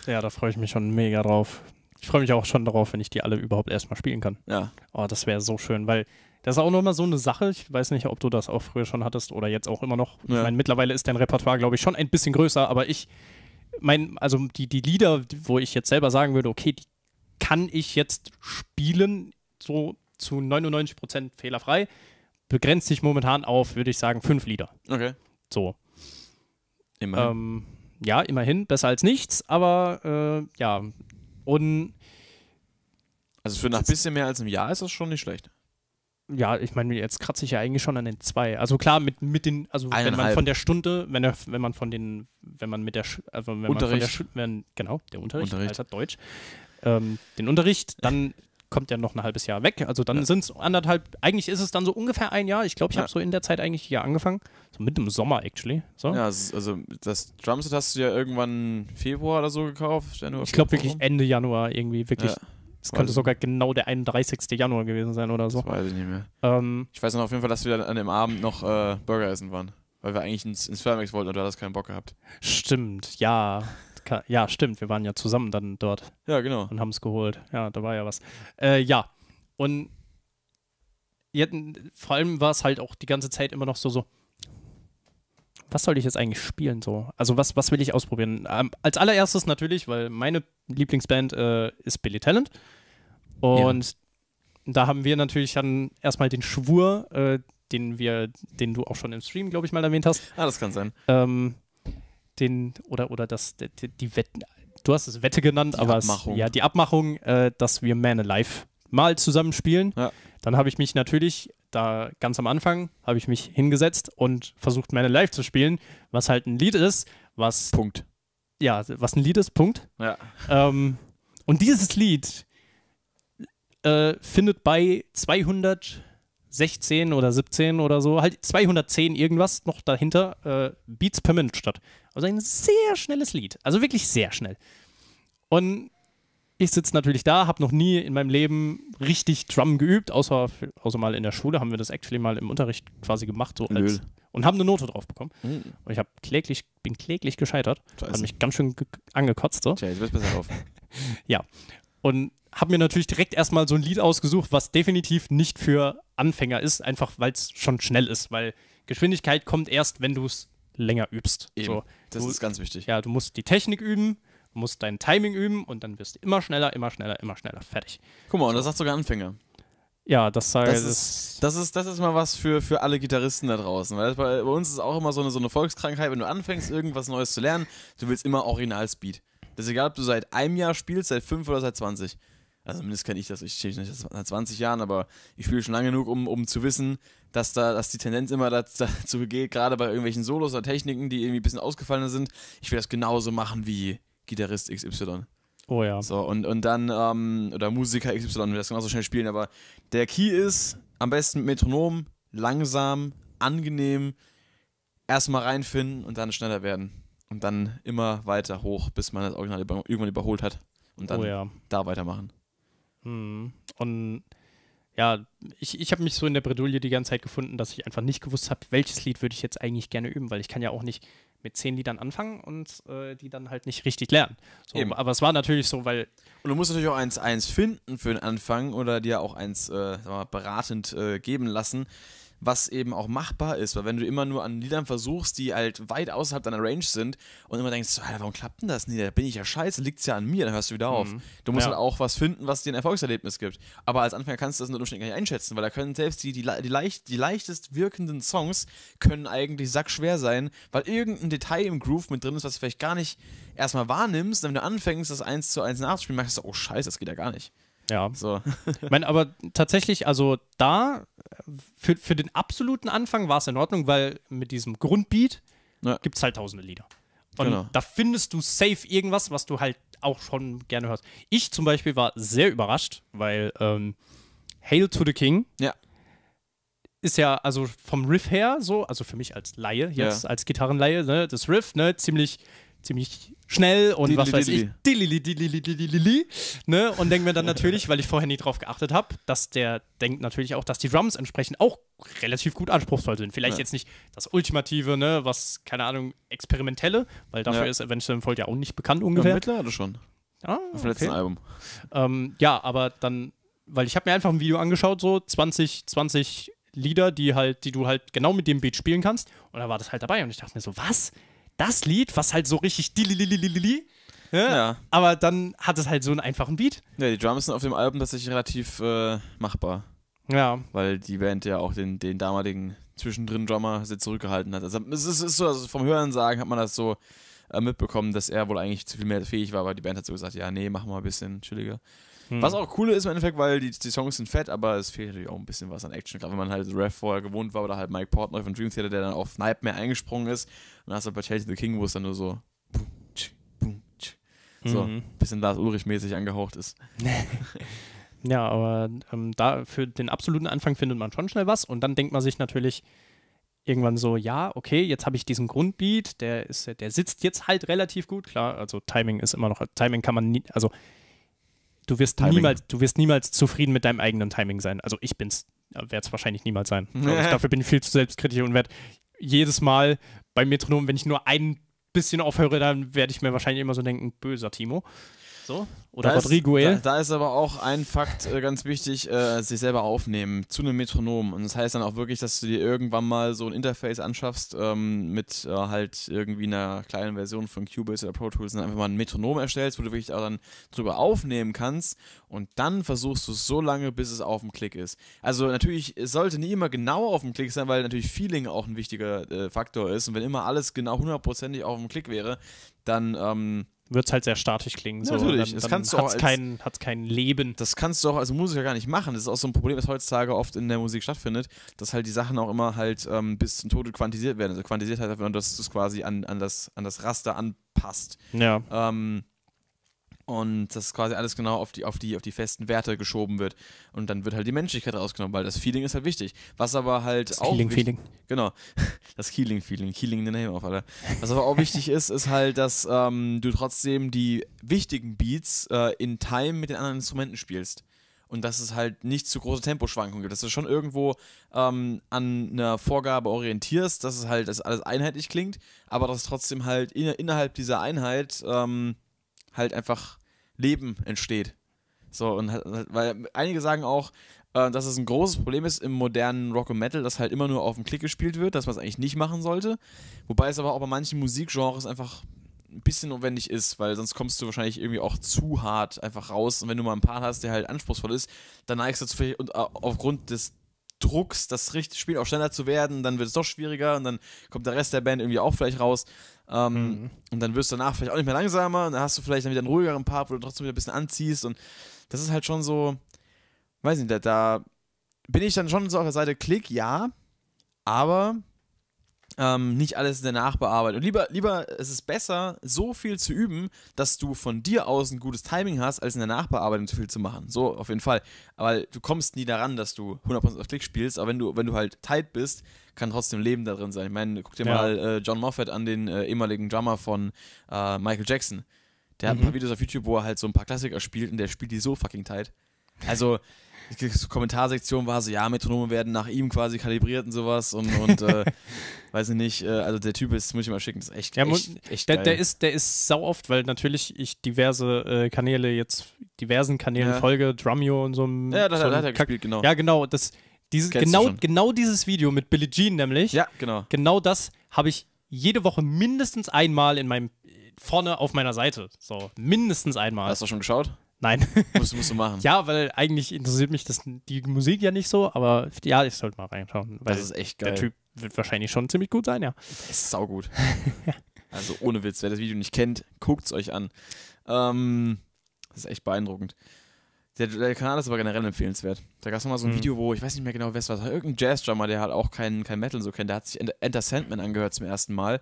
Ja, da freue ich mich schon mega drauf. Ich freue mich auch schon darauf, wenn ich die alle überhaupt erstmal spielen kann. Ja. Oh, das wäre so schön, weil das ist auch noch nochmal so eine Sache. Ich weiß nicht, ob du das auch früher schon hattest oder jetzt auch immer noch. Ja. Ich meine, mittlerweile ist dein Repertoire, glaube ich, schon ein bisschen größer, aber ich mein, also die, die Lieder, wo ich jetzt selber sagen würde, okay, die kann ich jetzt spielen, so zu 99% fehlerfrei. Begrenzt sich momentan auf, würde ich sagen, fünf Lieder. Okay. So. Immerhin. Ähm, ja, immerhin, besser als nichts, aber äh, ja. Und. Also für nach ein bisschen mehr als einem Jahr ist das schon nicht schlecht. Ja, ich meine, jetzt kratze ich ja eigentlich schon an den zwei. Also klar, mit, mit den, also Eineinhalb. wenn man von der Stunde, wenn, wenn man von den, wenn man mit der, also wenn Unterricht. man von der, wenn, genau, der Unterricht, Unterricht. Alter, Deutsch, ähm, den Unterricht, dann kommt ja noch ein halbes Jahr weg. Also dann ja. sind es anderthalb, eigentlich ist es dann so ungefähr ein Jahr. Ich glaube, ich ja. habe so in der Zeit eigentlich hier angefangen. So mit dem Sommer, actually. So. Ja, also das Drumset hast du ja irgendwann Februar oder so gekauft. Januar, ich glaube wirklich Ende Januar irgendwie, wirklich. Ja. Es könnte weiß sogar genau der 31. Januar gewesen sein oder so. Das weiß ich nicht mehr. Ähm, ich weiß noch auf jeden Fall, dass wir an dem Abend noch äh, Burger essen waren. Weil wir eigentlich ins, ins Firmax wollten und du hattest keinen Bock gehabt. Stimmt, ja ja, stimmt, wir waren ja zusammen dann dort. Ja, genau. Und haben es geholt. Ja, da war ja was. Äh, ja, und jetzt, vor allem war es halt auch die ganze Zeit immer noch so, so, was soll ich jetzt eigentlich spielen so? Also was, was will ich ausprobieren? Ähm, als allererstes natürlich, weil meine Lieblingsband äh, ist Billy Talent. Und ja. da haben wir natürlich dann erstmal den Schwur, äh, den wir, den du auch schon im Stream, glaube ich, mal erwähnt hast. Ah, das kann sein. Ähm, den oder oder das die, die Wette, du hast es Wette genannt, die aber Es, ja die Abmachung, äh, dass wir Man Alive mal zusammen spielen. Ja. Dann habe ich mich natürlich da ganz am Anfang habe ich mich hingesetzt und versucht Man Alive zu spielen, was halt ein Lied ist, was Punkt. Ja, was ein Lied ist, Punkt. Ja. Ähm, und dieses Lied äh, findet bei 216 oder 17 oder so, halt 210 irgendwas noch dahinter, äh, Beats per Minute statt. Also ein sehr schnelles Lied. Also wirklich sehr schnell. Und ich sitze natürlich da, habe noch nie in meinem Leben richtig Drum geübt, außer, außer mal in der Schule haben wir das actually mal im Unterricht quasi gemacht. So als, und haben eine Note drauf bekommen. Mhm. Und ich kläglich, bin kläglich gescheitert. Hat mich ganz schön angekotzt. So. Tja, jetzt bist du besser auf. ja. Und habe mir natürlich direkt erstmal so ein Lied ausgesucht, was definitiv nicht für Anfänger ist, einfach weil es schon schnell ist, weil Geschwindigkeit kommt erst, wenn du es länger übst. Eben. So, das du, ist ganz wichtig. Ja, du musst die Technik üben, musst dein Timing üben und dann wirst du immer schneller, immer schneller, immer schneller. Fertig. Guck mal, und das sagt sogar Anfänger. Ja, das, das, das ist, das ist das ist mal was für, für alle Gitarristen da draußen, weil bei, bei, uns ist auch immer so eine so eine Volkskrankheit, wenn du anfängst irgendwas Neues zu lernen, du willst immer Originalspeed. Das ist egal, ob du seit einem Jahr spielst, seit fünf oder seit 20. Also zumindest kenne ich das, ich stehe nicht seit 20 Jahren, aber ich spiele schon lange genug, um, um zu wissen, dass da, dass die Tendenz immer dazu geht, gerade bei irgendwelchen Solos oder Techniken, die irgendwie ein bisschen ausgefallener sind, ich will das genauso machen wie Gitarrist XY. Oh ja. So, und, und dann, ähm, oder Musiker XY will das genauso schnell spielen, aber der Key ist am besten mit Metronom, langsam, angenehm, erstmal reinfinden und dann schneller werden. Und dann immer weiter hoch, bis man das Original über irgendwann überholt hat. Und dann oh ja. da weitermachen. Mhm. Und ja, ich, ich habe mich so in der Bredouille die ganze Zeit gefunden, dass ich einfach nicht gewusst habe, welches Lied würde ich jetzt eigentlich gerne üben, weil ich kann ja auch nicht mit zehn Liedern anfangen und äh, die dann halt nicht richtig lernen. So, aber es war natürlich so, weil. Und du musst natürlich auch eins, eins finden für den Anfang oder dir auch eins äh, mal, beratend äh, geben lassen was eben auch machbar ist. Weil wenn du immer nur an Liedern versuchst, die halt weit außerhalb deiner Range sind und immer denkst, warum klappt denn das nie? Da bin ich ja scheiße, liegt's ja an mir, dann hörst du wieder auf. Mhm. Du musst ja. halt auch was finden, was dir ein Erfolgserlebnis gibt. Aber als Anfänger kannst du das in der gar nicht einschätzen, weil da können selbst die, die, die, leicht, die leichtest wirkenden Songs können eigentlich sackschwer sein, weil irgendein Detail im Groove mit drin ist, was du vielleicht gar nicht erstmal wahrnimmst. Und wenn du anfängst, das eins zu eins nachzuspielen, merkst du, oh scheiße, das geht ja gar nicht. Ja. So. ich meine, aber tatsächlich, also da für, für den absoluten Anfang war es in Ordnung, weil mit diesem Grundbeat ja. gibt es halt tausende Lieder. Und genau. da findest du safe irgendwas, was du halt auch schon gerne hörst. Ich zum Beispiel war sehr überrascht, weil ähm, Hail to the King ja. ist ja also vom Riff her so, also für mich als Laie jetzt, ja. als Gitarrenlaie, ne, das Riff, ne, ziemlich ziemlich schnell und was weiß ich, ne? Und denke mir dann natürlich, weil ich vorher nicht drauf geachtet habe, dass der denkt natürlich auch, dass die Drums entsprechend auch relativ gut anspruchsvoll sind. Vielleicht ja. jetzt nicht das Ultimative, ne, was, keine Ahnung, Experimentelle, weil dafür ja. ist Avenged Fold ja auch nicht bekannt ungefähr. Ja, mittlerweile schon. Ah, Auf dem letzten Album. Ähm, ja, aber dann, weil ich habe mir einfach ein Video angeschaut, so 20, 20 Lieder, die halt, die du halt genau mit dem Beat spielen kannst. Und da war das halt dabei. Und ich dachte mir so, was? das Lied, was halt so richtig dililililili, ja? Ne? ja. aber dann hat es halt so einen einfachen Beat. Ja, die Drums sind auf dem Album tatsächlich relativ äh, machbar. Ja. Weil die Band ja auch den, den damaligen zwischendrin Drummer sehr zurückgehalten hat. Also es ist, ist so, also vom Hörensagen hat man das so äh, mitbekommen, dass er wohl eigentlich zu viel mehr fähig war, aber die Band hat so gesagt, ja, nee, mach mal ein bisschen chilliger. Hm. Was auch cool ist im Endeffekt, weil die, die Songs sind fett, aber es fehlt natürlich auch ein bisschen was an Action. Gerade wenn man halt Rev vorher gewohnt war oder halt Mike Portnoy von Dream Theater, der dann auf Snipe mehr eingesprungen ist. Und dann hast du halt bei Chelsea the King, wo es dann nur so. So, mhm. ein bisschen Lars Ulrich-mäßig angehaucht ist. ja, aber ähm, da für den absoluten Anfang findet man schon schnell was und dann denkt man sich natürlich, irgendwann so, ja, okay, jetzt habe ich diesen Grundbeat, der ist, der sitzt jetzt halt relativ gut, klar, also Timing ist immer noch, Timing kann man nie, also du wirst Timing. niemals, du wirst niemals zufrieden mit deinem eigenen Timing sein. Also ich bin's, werde es wahrscheinlich niemals sein. Ich, dafür bin ich viel zu selbstkritisch und werde jedes Mal beim Metronom, wenn ich nur ein bisschen aufhöre, dann werde ich mir wahrscheinlich immer so denken, böser Timo. So? Oder da Rodriguez. Ist, da, da, ist aber auch ein Fakt äh, ganz wichtig, äh, sich selber aufnehmen zu einem Metronom. Und das heißt dann auch wirklich, dass du dir irgendwann mal so ein Interface anschaffst ähm, mit äh, halt irgendwie einer kleinen Version von Cubase oder Pro Tools und einfach mal ein Metronom erstellst, wo du wirklich auch dann drüber aufnehmen kannst und dann versuchst du es so lange, bis es auf dem Klick ist. Also natürlich, es sollte nie immer genau auf dem Klick sein, weil natürlich Feeling auch ein wichtiger äh, Faktor ist. Und wenn immer alles genau hundertprozentig auf dem Klick wäre, dann... Ähm, wird es halt sehr statisch klingen. So. Natürlich, dann, das kannst dann du auch. Hat es kein Leben. Das kannst du auch als Musiker gar nicht machen. Das ist auch so ein Problem, das heutzutage oft in der Musik stattfindet, dass halt die Sachen auch immer halt ähm, bis zum Tode quantisiert werden. Also quantisiert halt einfach, dass du es quasi an, an, das, an das Raster anpasst. Ja. Ähm, und das quasi alles genau auf die, auf, die, auf die festen Werte geschoben wird. Und dann wird halt die Menschlichkeit rausgenommen, weil das Feeling ist halt wichtig. Was aber halt das auch. Healing-Feeling. Genau. Das Healing-Feeling. Healing in the name of, Alter. Was aber auch wichtig ist, ist halt, dass ähm, du trotzdem die wichtigen Beats äh, in Time mit den anderen Instrumenten spielst. Und dass es halt nicht zu große Temposchwankungen gibt. Dass du schon irgendwo ähm, an einer Vorgabe orientierst, dass es halt dass alles einheitlich klingt, aber dass es trotzdem halt in, innerhalb dieser Einheit. Ähm, halt einfach Leben entsteht. So, und weil einige sagen auch, äh, dass es ein großes Problem ist im modernen Rock und Metal, dass halt immer nur auf dem Klick gespielt wird, dass man es eigentlich nicht machen sollte. Wobei es aber auch bei manchen Musikgenres einfach ein bisschen notwendig ist, weil sonst kommst du wahrscheinlich irgendwie auch zu hart einfach raus. Und wenn du mal einen Part hast, der halt anspruchsvoll ist, dann neigst du äh, aufgrund des Drucks, das richtige Spiel auch schneller zu werden, dann wird es doch schwieriger und dann kommt der Rest der Band irgendwie auch vielleicht raus. Ähm, mhm. Und dann wirst du danach vielleicht auch nicht mehr langsamer und dann hast du vielleicht dann wieder einen ruhigeren Part, wo du trotzdem wieder ein bisschen anziehst und das ist halt schon so, weiß nicht, da, da bin ich dann schon so auf der Seite Klick, ja, aber ähm, nicht alles in der Nachbearbeitung. Und lieber, lieber, es ist besser, so viel zu üben, dass du von dir aus ein gutes Timing hast, als in der Nachbearbeitung zu viel zu machen. So, auf jeden Fall. Aber du kommst nie daran, dass du 100% auf Klick spielst, aber wenn du, wenn du halt tight bist, kann trotzdem Leben da drin sein. Ich meine, guck dir ja. mal äh, John Moffat an, den äh, ehemaligen Drummer von äh, Michael Jackson. Der mhm. hat ein mhm. paar Videos auf YouTube, wo er halt so ein paar Klassiker spielt und der spielt die so fucking tight. Also, die Kommentarsektion war so, ja, Metronome werden nach ihm quasi kalibriert und sowas und, und äh, weiß ich nicht, äh, also der Typ ist, muss ich mal schicken, das ist echt, ja, echt, echt der, geil. der ist, der ist sau oft, weil natürlich ich diverse äh, Kanäle jetzt, diversen Kanälen ja. folge, Drumio und so einem. Ja, da, so da hat er gespielt, genau. Ja, genau, das, dieses, genau, genau dieses Video mit Billie Jean nämlich. Ja, genau. Genau das habe ich jede Woche mindestens einmal in meinem vorne auf meiner Seite. So, mindestens einmal. Hast du schon geschaut? Nein. Musst, musst du machen. ja, weil eigentlich interessiert mich das, die Musik ja nicht so, aber ja, ich sollte mal reinschauen. das ist echt geil. Der Typ wird wahrscheinlich schon ziemlich gut sein, ja. Das ist saugut. Also ohne Witz, wer das Video nicht kennt, guckt es euch an. Ähm, das ist echt beeindruckend. Der, der, Kanal ist aber generell empfehlenswert. Da gab es nochmal so ein mhm. Video, wo ich weiß nicht mehr genau, wer es war. Irgendein Jazz-Drummer, der halt auch keinen kein Metal so kennt, der hat sich Enter Sandman angehört zum ersten Mal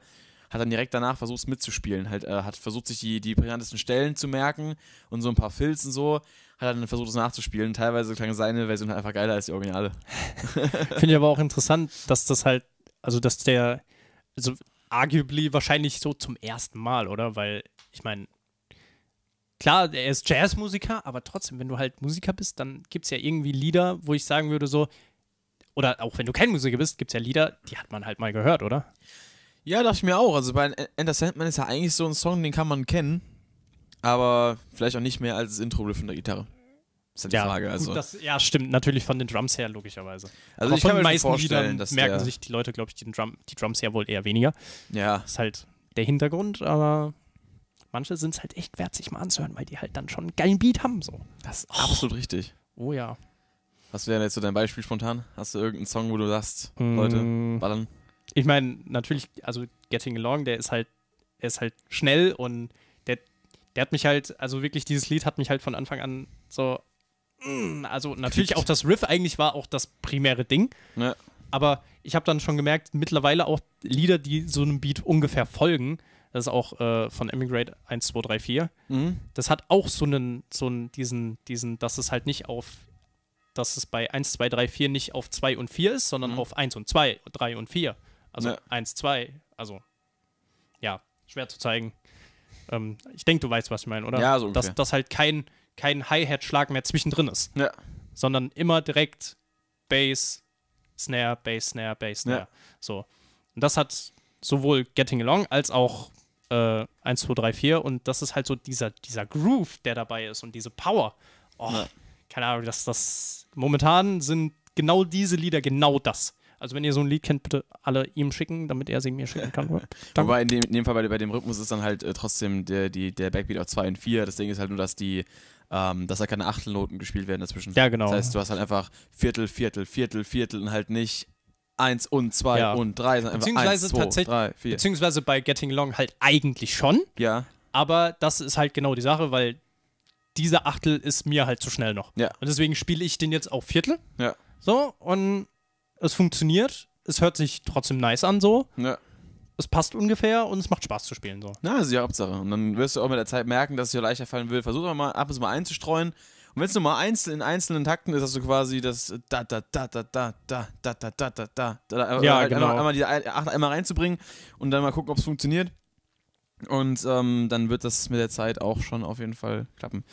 hat dann direkt danach versucht, mitzuspielen. Halt, äh, hat versucht, sich die, die prägnantesten Stellen zu merken und so ein paar Filz und so. Hat dann versucht, es nachzuspielen. Teilweise klang seine Version halt einfach geiler als die Originale. Finde ich aber auch interessant, dass das halt, also dass der, also arguably wahrscheinlich so zum ersten Mal, oder? Weil, ich meine, klar, er ist Jazzmusiker, aber trotzdem, wenn du halt Musiker bist, dann gibt es ja irgendwie Lieder, wo ich sagen würde, so, oder auch wenn du kein Musiker bist, gibt es ja Lieder, die hat man halt mal gehört, oder? Ja, dachte ich mir auch. Also bei Enter Sandman ist ja eigentlich so ein Song, den kann man kennen, aber vielleicht auch nicht mehr als das Intro-Riff von der Gitarre. Ist halt ja, die Frage. Gut, also. Das, ja, stimmt. Natürlich von den Drums her, logischerweise. Also aber ich von kann mir meisten vorstellen, Liedern merken sich die Leute, glaube ich, den Drum, die Drums her wohl eher weniger. Ja. Ist halt der Hintergrund, aber manche sind es halt echt wert, sich mal anzuhören, weil die halt dann schon einen geilen Beat haben. So. Das oh. Absolut richtig. Oh ja. Was wäre jetzt so dein Beispiel spontan? Hast du irgendeinen Song, wo du sagst, mm. Leute, ballern? ich meine, natürlich, also Getting Along, der ist halt, er ist halt schnell und der, der hat mich halt, also wirklich, dieses Lied hat mich halt von Anfang an so, mm, also natürlich auch das Riff eigentlich war auch das primäre Ding. Ja. Aber ich habe dann schon gemerkt, mittlerweile auch Lieder, die so einem Beat ungefähr folgen, das ist auch äh, von Emigrate 1, 2, 1234, mhm. das hat auch so einen, so einen, diesen, diesen, dass es halt nicht auf dass es bei 1, 2, 3, 4 nicht auf 2 und 4 ist, sondern mhm. auf 1 und 2, 3 und 4. Also ja. 1, 2. Also, ja, schwer zu zeigen. Ähm, ich denke, du weißt, was ich meine, oder? Ja, so Dass, dass halt kein, kein Hi-Hat-Schlag mehr zwischendrin ist. Ja. Sondern immer direkt Bass, Snare, Bass, Snare, Bass, Snare. Ja. So. Und das hat sowohl Getting Along als auch äh, 1, 2, 3, 4. Und das ist halt so dieser, dieser Groove, der dabei ist und diese Power. Oh, ja. keine Ahnung, dass das momentan sind genau diese Lieder genau das. Also wenn ihr so ein Lied kennt, bitte alle ihm schicken, damit er sie mir schicken kann. Wobei in dem, in dem Fall bei, bei, dem Rhythmus ist dann halt äh, trotzdem der, die, der Backbeat auf 2 und 4. Das Ding ist halt nur, dass die ähm, dass da keine Achtelnoten gespielt werden dazwischen. Ja, genau. Das heißt, du hast halt einfach Viertel, Viertel, Viertel, Viertel und halt nicht 1 und 2 ja. und 3, sondern beziehungsweise einfach 1, 2, 3, 4. Beziehungsweise bei Getting Long halt eigentlich schon. Ja. Aber das ist halt genau die Sache, weil dieser Achtel ist mir halt zu schnell noch. Ja. Und deswegen spiele ich den jetzt auf Viertel. Ja. So, und es funktioniert, es hört sich trotzdem nice an so. Ja. Es passt ungefähr und es macht Spaß zu spielen so. Na, das ist die Hauptsache. Und dann wirst du auch mit der Zeit merken, dass es dir leichter fallen will. Versuch doch mal ab und zu mal einzustreuen. Und wenn es nur mal einzeln, in einzelnen Takten ist, hast du quasi das da, da, da, da, da, da, da, da, da, da, da, da, ja, genau. einmal, einmal die acht einmal reinzubringen und dann mal gucken, ob es funktioniert. Und ähm, dann wird das mit der Zeit auch schon auf jeden Fall klappen.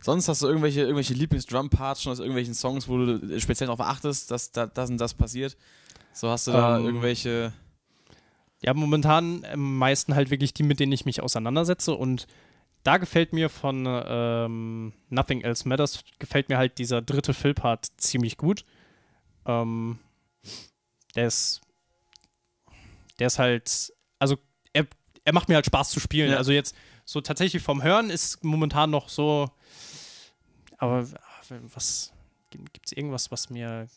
Sonst hast du irgendwelche, irgendwelche Lieblings-Drum-Parts schon aus irgendwelchen Songs, wo du speziell darauf achtest, dass da das und das passiert? So hast du da ähm, irgendwelche. Ja, momentan am meisten halt wirklich die, mit denen ich mich auseinandersetze. Und da gefällt mir von ähm, Nothing Else Matters, gefällt mir halt dieser dritte Phil-Part ziemlich gut. Ähm, der ist. Der ist halt. Also, er, er macht mir halt Spaß zu spielen. Ja. Also, jetzt so tatsächlich vom Hören ist momentan noch so aber ah, was gibt es irgendwas, was mir,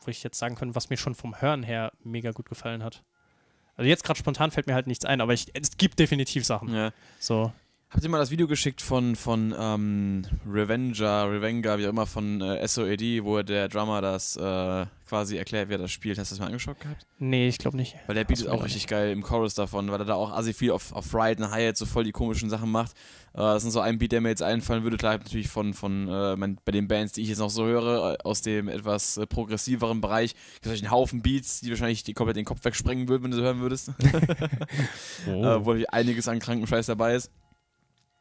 wo ich jetzt sagen könnte, was mir schon vom Hören her mega gut gefallen hat? Also jetzt gerade spontan fällt mir halt nichts ein, aber ich, es gibt definitiv Sachen. Ja. So. Habt ihr mal das Video geschickt von, von ähm, Revenger, Revenger, wie auch immer, von äh, SOED, wo der Drummer das äh, quasi erklärt, wie er das spielt? Hast du das mal angeschaut gehabt? Nee, ich glaube nicht. Weil der Beat ist auch richtig nicht. geil im Chorus davon, weil er da auch assi viel auf, auf Ride und Hi-Hat so voll die komischen Sachen macht. Äh, das ist so ein Beat, der mir jetzt einfallen würde. Klar, natürlich von, von äh, mein, bei den Bands, die ich jetzt noch so höre, äh, aus dem etwas äh, progressiveren Bereich, gibt es einen Haufen Beats, die wahrscheinlich die komplett den Kopf wegsprengen würden, wenn du so hören würdest. oh. wo natürlich einiges an kranken Scheiß dabei ist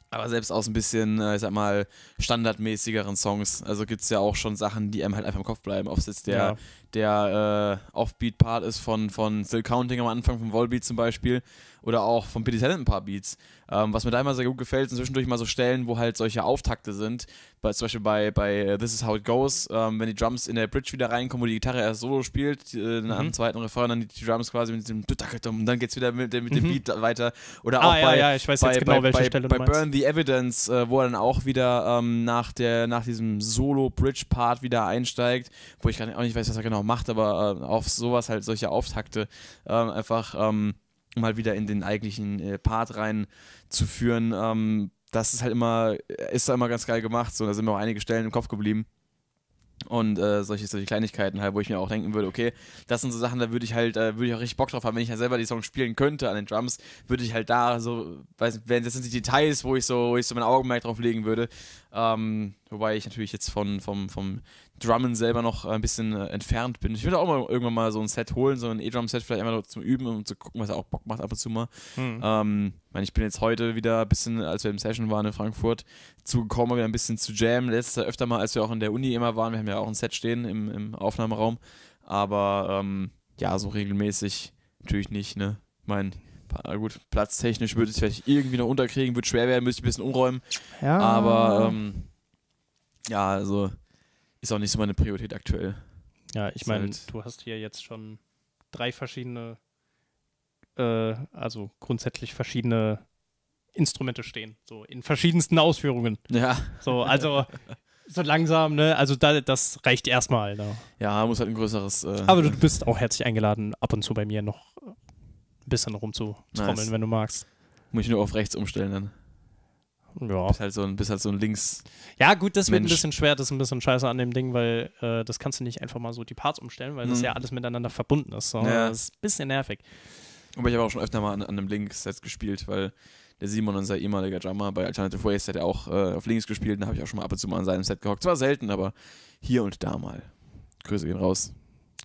aber selbst aus ein bisschen, äh, ich sag mal, standardmäßigeren Songs. Also gibt es ja auch schon Sachen, die einem halt einfach im Kopf bleiben. Ob es jetzt der, ja. der äh, Offbeat-Part ist von, von Still Counting am Anfang, von Volbeat zum Beispiel, oder auch von Billy Talent ein paar Beats. Ähm, was mir da immer sehr gut gefällt, sind zwischendurch mal so Stellen, wo halt solche Auftakte sind. Bei, zum Beispiel bei, bei äh, This Is How It Goes, ähm, wenn die Drums in der Bridge wieder reinkommen, wo die Gitarre erst solo spielt, äh, mhm. am zweiten Refrain, dann die Drums quasi mit dem und dann geht's wieder mit, mit dem mhm. Beat weiter. Oder ah, auch bei, genau, Burn the Evidence, äh, wo er dann auch wieder ähm, nach, der, nach diesem Solo-Bridge-Part wieder einsteigt, wo ich gar nicht, auch nicht weiß, was er genau macht, aber äh, auf sowas halt solche Auftakte ähm, einfach. Ähm, mal wieder in den eigentlichen äh, Part reinzuführen. Ähm, das ist halt immer, ist da immer ganz geil gemacht. So, da sind mir auch einige Stellen im Kopf geblieben. Und äh, solche, solche Kleinigkeiten halt, wo ich mir auch denken würde, okay, das sind so Sachen, da würde ich halt, äh, würde ich auch richtig Bock drauf haben, wenn ich ja selber die Songs spielen könnte an den Drums, würde ich halt da so, weiß nicht, das sind die Details, wo ich so, wo ich so mein Augenmerk drauf legen würde. Ähm, wobei ich natürlich jetzt von, vom, vom Drummen selber noch ein bisschen äh, entfernt bin. Ich würde auch mal irgendwann mal so ein Set holen, so ein E-Drum-Set vielleicht einmal zum Üben und um zu gucken, was er auch Bock macht ab und zu mal. Mhm. Ähm, ich bin jetzt heute wieder ein bisschen, als wir im Session waren in Frankfurt, zugekommen, wieder ein bisschen zu jammen. Letztes öfter mal, als wir auch in der Uni immer waren. Wir haben ja auch ein Set stehen im, im Aufnahmeraum. Aber ähm, ja, so regelmäßig natürlich nicht, ne? Ich meine, gut, platztechnisch würde ich vielleicht irgendwie noch unterkriegen, würde schwer werden, müsste ich ein bisschen umräumen. Ja. Aber ähm, ja, also ist auch nicht so meine Priorität aktuell. Ja, ich meine, halt du hast hier jetzt schon drei verschiedene, äh, also grundsätzlich verschiedene Instrumente stehen, so in verschiedensten Ausführungen. Ja. So, also so langsam, ne? Also da, das reicht erstmal. Ne? Ja, muss halt ein größeres. Äh, Aber du bist auch herzlich eingeladen, ab und zu bei mir noch ein bisschen rumzutrommeln, nice. wenn du magst. Muss ich nur auf rechts umstellen dann. Ja. Bist halt so ein, bist halt so ein Links. Ja, gut, das wird ein bisschen schwer, das ist ein bisschen scheiße an dem Ding, weil äh, das kannst du nicht einfach mal so die Parts umstellen, weil mhm. das ja alles miteinander verbunden ist. So. Ja. Das ist ein bisschen nervig. Aber ich habe auch schon öfter mal an, an einem Links-Set gespielt, weil der Simon, unser ehemaliger Drummer bei Alternative Ways, hat ja auch äh, auf links gespielt. Da habe ich auch schon mal ab und zu mal an seinem Set gehockt. Zwar selten, aber hier und da mal. Grüße gehen raus.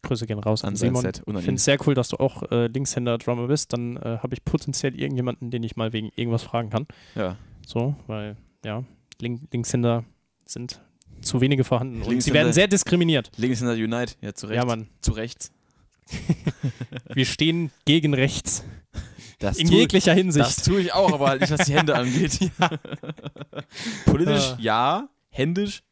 Grüße gehen raus an, an Simon. Set ich finde es sehr cool, dass du auch äh, Linkshänder-Drummer bist. Dann äh, habe ich potenziell irgendjemanden, den ich mal wegen irgendwas fragen kann. Ja. So, weil, ja, Link Linkshänder sind zu wenige vorhanden und sie werden sehr diskriminiert. Linkshänder Unite, ja, zu rechts. Ja, Mann. Zu Recht. Wir stehen gegen rechts. Das in jeglicher ich, Hinsicht. Das tue ich auch, aber halt nicht, was die Hände angeht. Ja. Politisch äh. ja, händisch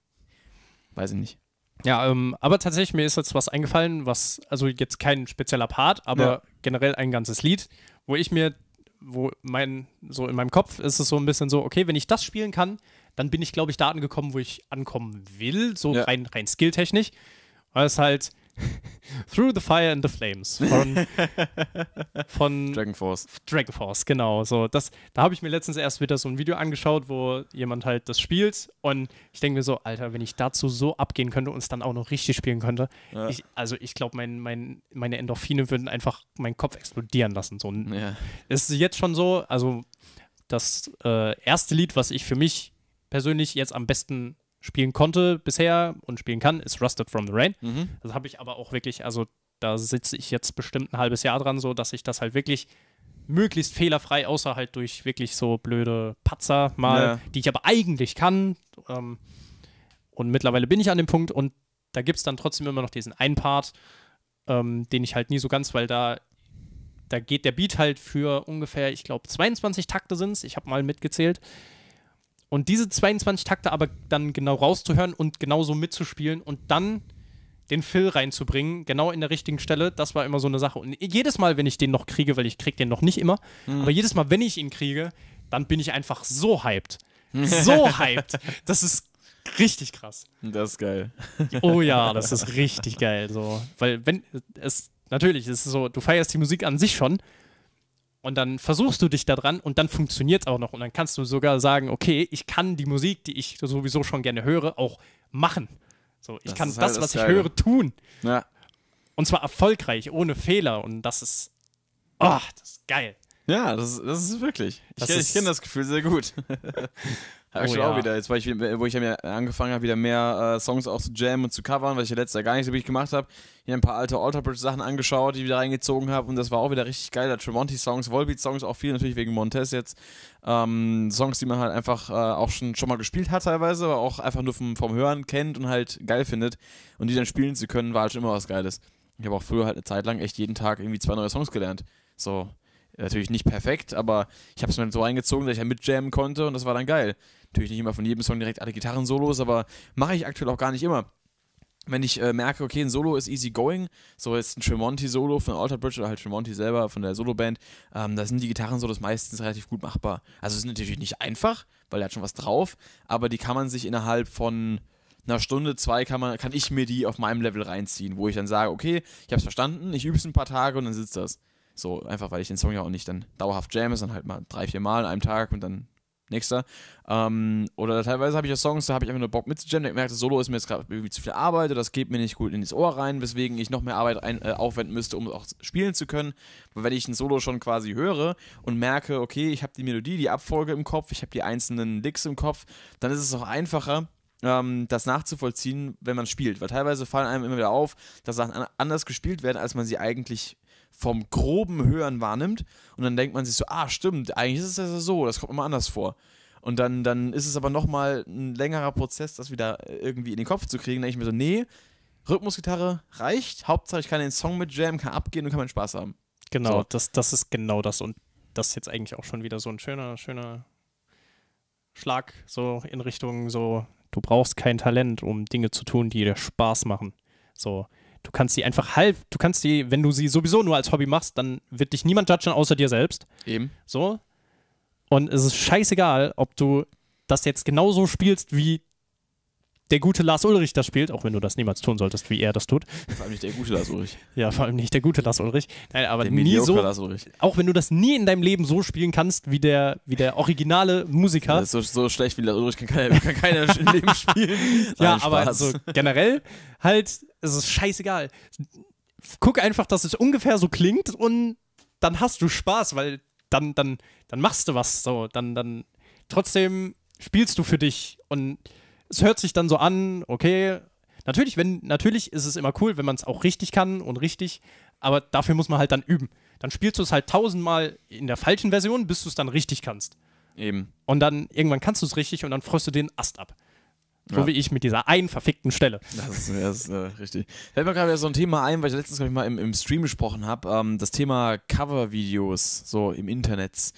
weiß ich nicht. Ja, ähm, aber tatsächlich mir ist jetzt was eingefallen, was also jetzt kein spezieller Part, aber ja. generell ein ganzes Lied, wo ich mir wo mein, so in meinem Kopf ist es so ein bisschen so, okay, wenn ich das spielen kann, dann bin ich, glaube ich, da angekommen, wo ich ankommen will, so ja. rein, rein skilltechnisch. Weil es halt, Through the Fire and the Flames von, von Dragon Force. Dragon Force, genau. So, das, da habe ich mir letztens erst wieder so ein Video angeschaut, wo jemand halt das spielt und ich denke mir so, Alter, wenn ich dazu so abgehen könnte und es dann auch noch richtig spielen könnte, ja. ich, also ich glaube, mein, mein, meine Endorphine würden einfach meinen Kopf explodieren lassen. So. Ja. Ist jetzt schon so, also das äh, erste Lied, was ich für mich persönlich jetzt am besten spielen konnte bisher und spielen kann, ist Rusted from the Rain. Mhm. Das habe ich aber auch wirklich, also da sitze ich jetzt bestimmt ein halbes Jahr dran, so dass ich das halt wirklich möglichst fehlerfrei, außer halt durch wirklich so blöde Patzer mal, ja. die ich aber eigentlich kann. Ähm, und mittlerweile bin ich an dem Punkt und da gibt es dann trotzdem immer noch diesen einen Part, ähm, den ich halt nie so ganz, weil da, da geht der Beat halt für ungefähr, ich glaube, 22 Takte sind es. Ich habe mal mitgezählt. Und diese 22 Takte aber dann genau rauszuhören und genau so mitzuspielen und dann den Phil reinzubringen, genau in der richtigen Stelle, das war immer so eine Sache. Und jedes Mal, wenn ich den noch kriege, weil ich krieg den noch nicht immer, mhm. aber jedes Mal, wenn ich ihn kriege, dann bin ich einfach so hyped. Mhm. So hyped. Das ist richtig krass. Das ist geil. Oh ja, das ist richtig geil. So. Weil wenn es, natürlich, es ist so, du feierst die Musik an sich schon, und dann versuchst du dich daran und dann funktioniert es auch noch. Und dann kannst du sogar sagen, okay, ich kann die Musik, die ich sowieso schon gerne höre, auch machen. So, ich das kann das, halt was das ich höre, tun. Ja. Und zwar erfolgreich, ohne Fehler. Und das ist, oh, das ist geil. Ja, das, das ist wirklich. Das ich, ich kenne das Gefühl sehr gut. Hab ich oh, ja. auch wieder, jetzt, weil ich, wo ich angefangen habe, wieder mehr äh, Songs auch zu jammen und zu covern, was ich ja letztes Jahr gar nicht so wirklich gemacht habe. Hier ein paar alte alterbridge sachen angeschaut, die ich wieder reingezogen habe und das war auch wieder richtig geil. Da Tremonti-Songs, Volbeat-Songs, auch viel natürlich wegen Montez jetzt. Ähm, Songs, die man halt einfach äh, auch schon, schon mal gespielt hat teilweise, aber auch einfach nur vom, vom Hören kennt und halt geil findet. Und die dann spielen zu können, war halt schon immer was Geiles. Ich habe auch früher halt eine Zeit lang echt jeden Tag irgendwie zwei neue Songs gelernt. So, natürlich nicht perfekt, aber ich habe es mir halt so eingezogen, dass ich ja halt mitjammen konnte und das war dann geil. Natürlich nicht immer von jedem Song direkt alle Gitarren-Solos, aber mache ich aktuell auch gar nicht immer. Wenn ich äh, merke, okay, ein Solo ist easy going, so jetzt ein Tremonti-Solo von Altered Bridge oder halt Tremonti selber von der Solo-Band, ähm, da sind die Gitarren-Solos meistens relativ gut machbar. Also sind natürlich nicht einfach, weil er hat schon was drauf, aber die kann man sich innerhalb von einer Stunde, zwei kann, man, kann ich mir die auf meinem Level reinziehen, wo ich dann sage, okay, ich habe es verstanden, ich übe es ein paar Tage und dann sitzt das. So, einfach weil ich den Song ja auch nicht dann dauerhaft jamme, sondern halt mal drei, vier Mal an einem Tag und dann nächster. Ähm, oder teilweise habe ich ja Songs, da habe ich einfach nur Bock mitzujammen, Ich merke, das Solo ist mir jetzt gerade irgendwie zu viel Arbeit, oder das geht mir nicht gut in das Ohr rein, weswegen ich noch mehr Arbeit ein, äh, aufwenden müsste, um auch spielen zu können. Weil wenn ich ein Solo schon quasi höre und merke, okay, ich habe die Melodie, die Abfolge im Kopf, ich habe die einzelnen Licks im Kopf, dann ist es auch einfacher, ähm, das nachzuvollziehen, wenn man spielt. Weil teilweise fallen einem immer wieder auf, dass Sachen anders gespielt werden, als man sie eigentlich vom groben Hören wahrnimmt und dann denkt man sich so, ah, stimmt, eigentlich ist es ja so, das kommt immer anders vor. Und dann, dann ist es aber nochmal ein längerer Prozess, das wieder irgendwie in den Kopf zu kriegen. Dann denke ich mir so, nee, Rhythmusgitarre reicht, Hauptsache ich kann den Song mit Jam, kann abgehen und kann meinen Spaß haben. Genau, so. das, das ist genau das und das ist jetzt eigentlich auch schon wieder so ein schöner, schöner Schlag so in Richtung so, du brauchst kein Talent, um Dinge zu tun, die dir Spaß machen. So, Du kannst sie einfach halb, du kannst sie, wenn du sie sowieso nur als Hobby machst, dann wird dich niemand judgen außer dir selbst. Eben. So. Und es ist scheißegal, ob du das jetzt genauso spielst wie der gute Lars Ulrich das spielt, auch wenn du das niemals tun solltest, wie er das tut. Vor allem nicht der gute Lars Ulrich. Ja, vor allem nicht der gute Lars Ulrich. Nein, aber der nie so. Lars Ulrich. Auch wenn du das nie in deinem Leben so spielen kannst, wie der, wie der originale Musiker. Ja, so, so, schlecht wie Lars Ulrich kann keiner, kann keiner im Leben spielen. ja, aber also generell halt, es ist scheißegal. Guck einfach, dass es ungefähr so klingt und dann hast du Spaß, weil dann, dann, dann machst du was so. Dann, dann trotzdem spielst du für dich und es hört sich dann so an, okay. Natürlich, wenn, natürlich ist es immer cool, wenn man es auch richtig kann und richtig, aber dafür muss man halt dann üben. Dann spielst du es halt tausendmal in der falschen Version, bis du es dann richtig kannst. Eben. Und dann irgendwann kannst du es richtig und dann freust du den Ast ab. So ja. wie ich mit dieser einen verfickten Stelle. Das ist, das ist äh, richtig. Fällt mir gerade so ein Thema ein, weil ich letztens, glaube ich, mal im, im Stream gesprochen habe. Ähm, das Thema Cover-Videos, so im Internet.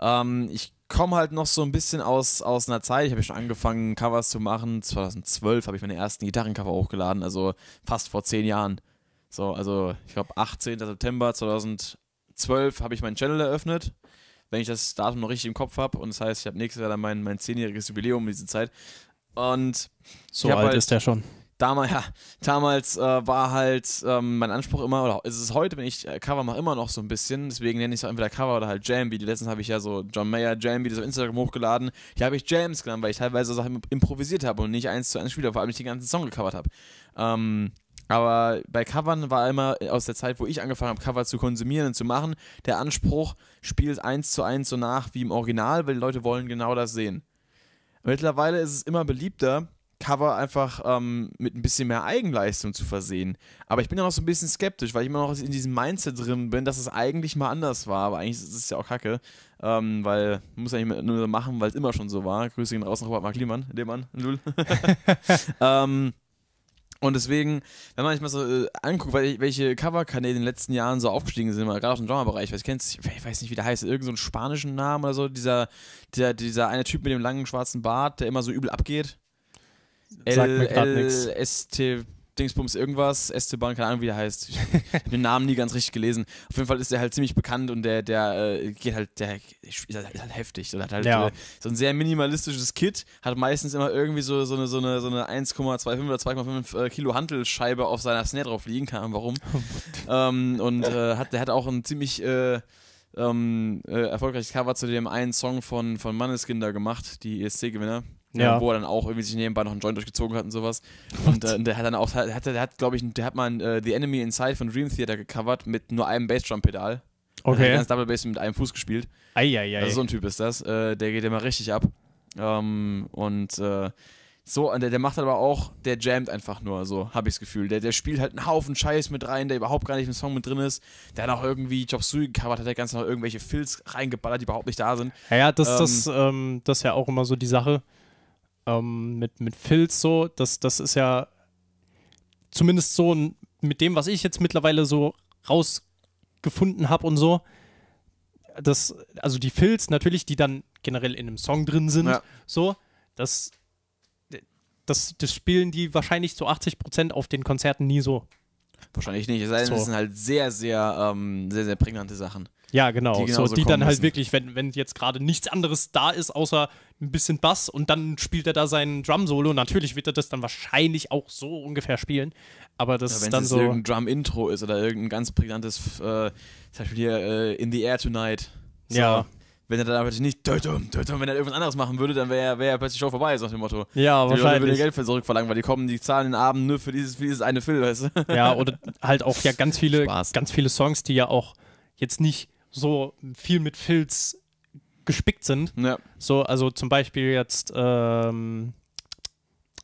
Ähm, ich komme halt noch so ein bisschen aus, aus einer Zeit, ich habe schon angefangen, Covers zu machen. 2012 habe ich meine ersten Gitarrencover hochgeladen, also fast vor zehn Jahren. So, also ich glaube 18. September 2012 habe ich meinen Channel eröffnet, wenn ich das Datum noch richtig im Kopf habe. Und das heißt, ich habe nächstes Jahr dann mein, mein zehnjähriges Jubiläum in dieser Zeit. Und so alt halt, ist der schon damals, ja, damals äh, war halt ähm, mein Anspruch immer, oder ist es heute, wenn ich äh, Cover mache, immer noch so ein bisschen. Deswegen nenne ich es auch entweder Cover oder halt Jam Jamby. Letztens habe ich ja so John Mayer Jam Jamby auf Instagram hochgeladen. Hier habe ich Jams genannt, weil ich teilweise Sachen improvisiert habe und nicht eins zu eins spiele, vor allem ich den ganzen Song gecovert habe. Ähm, aber bei Covern war immer aus der Zeit, wo ich angefangen habe, Cover zu konsumieren und zu machen, der Anspruch, spielt eins zu eins so nach wie im Original, weil die Leute wollen genau das sehen. Mittlerweile ist es immer beliebter, Cover einfach ähm, mit ein bisschen mehr Eigenleistung zu versehen. Aber ich bin ja noch so ein bisschen skeptisch, weil ich immer noch in diesem Mindset drin bin, dass es eigentlich mal anders war. Aber eigentlich ist es ja auch kacke, ähm, weil muss ja nicht nur machen, weil es immer schon so war. Grüße gehen raus nach Robert Mark Liemann, Lehmann, Lul. ähm, und deswegen, wenn man sich mal so äh, anguckt, welche Coverkanäle in den letzten Jahren so aufgestiegen sind, gerade aus dem Genre-Bereich, ich, kenn's, ich weiß nicht, wie der heißt, irgendeinen so spanischen Namen oder so, dieser, dieser, dieser eine Typ mit dem langen schwarzen Bart, der immer so übel abgeht. LST Dingsbums irgendwas, Esteban, keine Ahnung wie der heißt. Ich habe den Namen nie ganz richtig gelesen. Auf jeden Fall ist der halt ziemlich bekannt und der, der äh, geht halt, der ist halt, halt heftig. Und hat halt ja. äh, so ein sehr minimalistisches Kit, hat meistens immer irgendwie so, so eine, so eine, so eine 1,25 oder 2,5 äh, Kilo Hantelscheibe auf seiner Snare drauf liegen, keine Ahnung warum. ähm, und äh, hat, der hat auch ein ziemlich äh, ähm, äh, erfolgreiches Cover zu dem einen Song von, von Manneskinder gemacht, die ESC-Gewinner. Ja. Wo er dann auch irgendwie sich nebenbei noch einen Joint durchgezogen hat und sowas. Und äh, der hat dann auch, der hat, der hat glaube ich, der hat mal äh, The Enemy Inside von Dream Theater gecovert mit nur einem Bassdrum-Pedal. Okay. Der hat ganz Double Bass mit einem Fuß gespielt. Eieiei. Also so ein Typ ist das. Äh, der geht immer richtig ab. Ähm, und äh, so, der, der macht aber auch, der jammt einfach nur, so habe ich das Gefühl. Der, der spielt halt einen Haufen Scheiß mit rein, der überhaupt gar nicht im Song mit drin ist. Der hat auch irgendwie Job Sui gecovert, hat der ganz noch irgendwelche Fills reingeballert, die überhaupt nicht da sind. Ja, ja das, ähm, das, ähm, das ist ja auch immer so die Sache ähm, mit, mit Filz so, das, das ist ja zumindest so mit dem, was ich jetzt mittlerweile so rausgefunden habe und so, das, also die Filz natürlich, die dann generell in einem Song drin sind, ja. so, das, das, das spielen die wahrscheinlich zu 80 Prozent auf den Konzerten nie so. Wahrscheinlich nicht, es sei denn, so. das sind halt sehr, sehr, ähm, sehr, sehr prägnante Sachen. Ja, genau. Die, so, die dann halt müssen. wirklich, wenn, wenn jetzt gerade nichts anderes da ist, außer ein bisschen Bass und dann spielt er da sein Drum-Solo. Natürlich wird er das dann wahrscheinlich auch so ungefähr spielen. Aber das ja, ist dann so. Wenn es irgendein Drum-Intro ist oder irgendein ganz brillantes, äh, zum Beispiel hier äh, In the Air Tonight. So. Ja. Wenn er dann aber nicht, tötum, tötum, wenn er irgendwas anderes machen würde, dann wäre wär plötzlich Show vorbei, so nach dem Motto. Ja, die wahrscheinlich. Leute Geld für zurückverlangen, weil die kommen, die zahlen den Abend nur für dieses, für dieses eine Film, weißt du? Ja, oder halt auch ja ganz viele, Spaß. ganz viele Songs, die ja auch jetzt nicht so viel mit Filz gespickt sind. Ja. So, also zum Beispiel jetzt, ähm,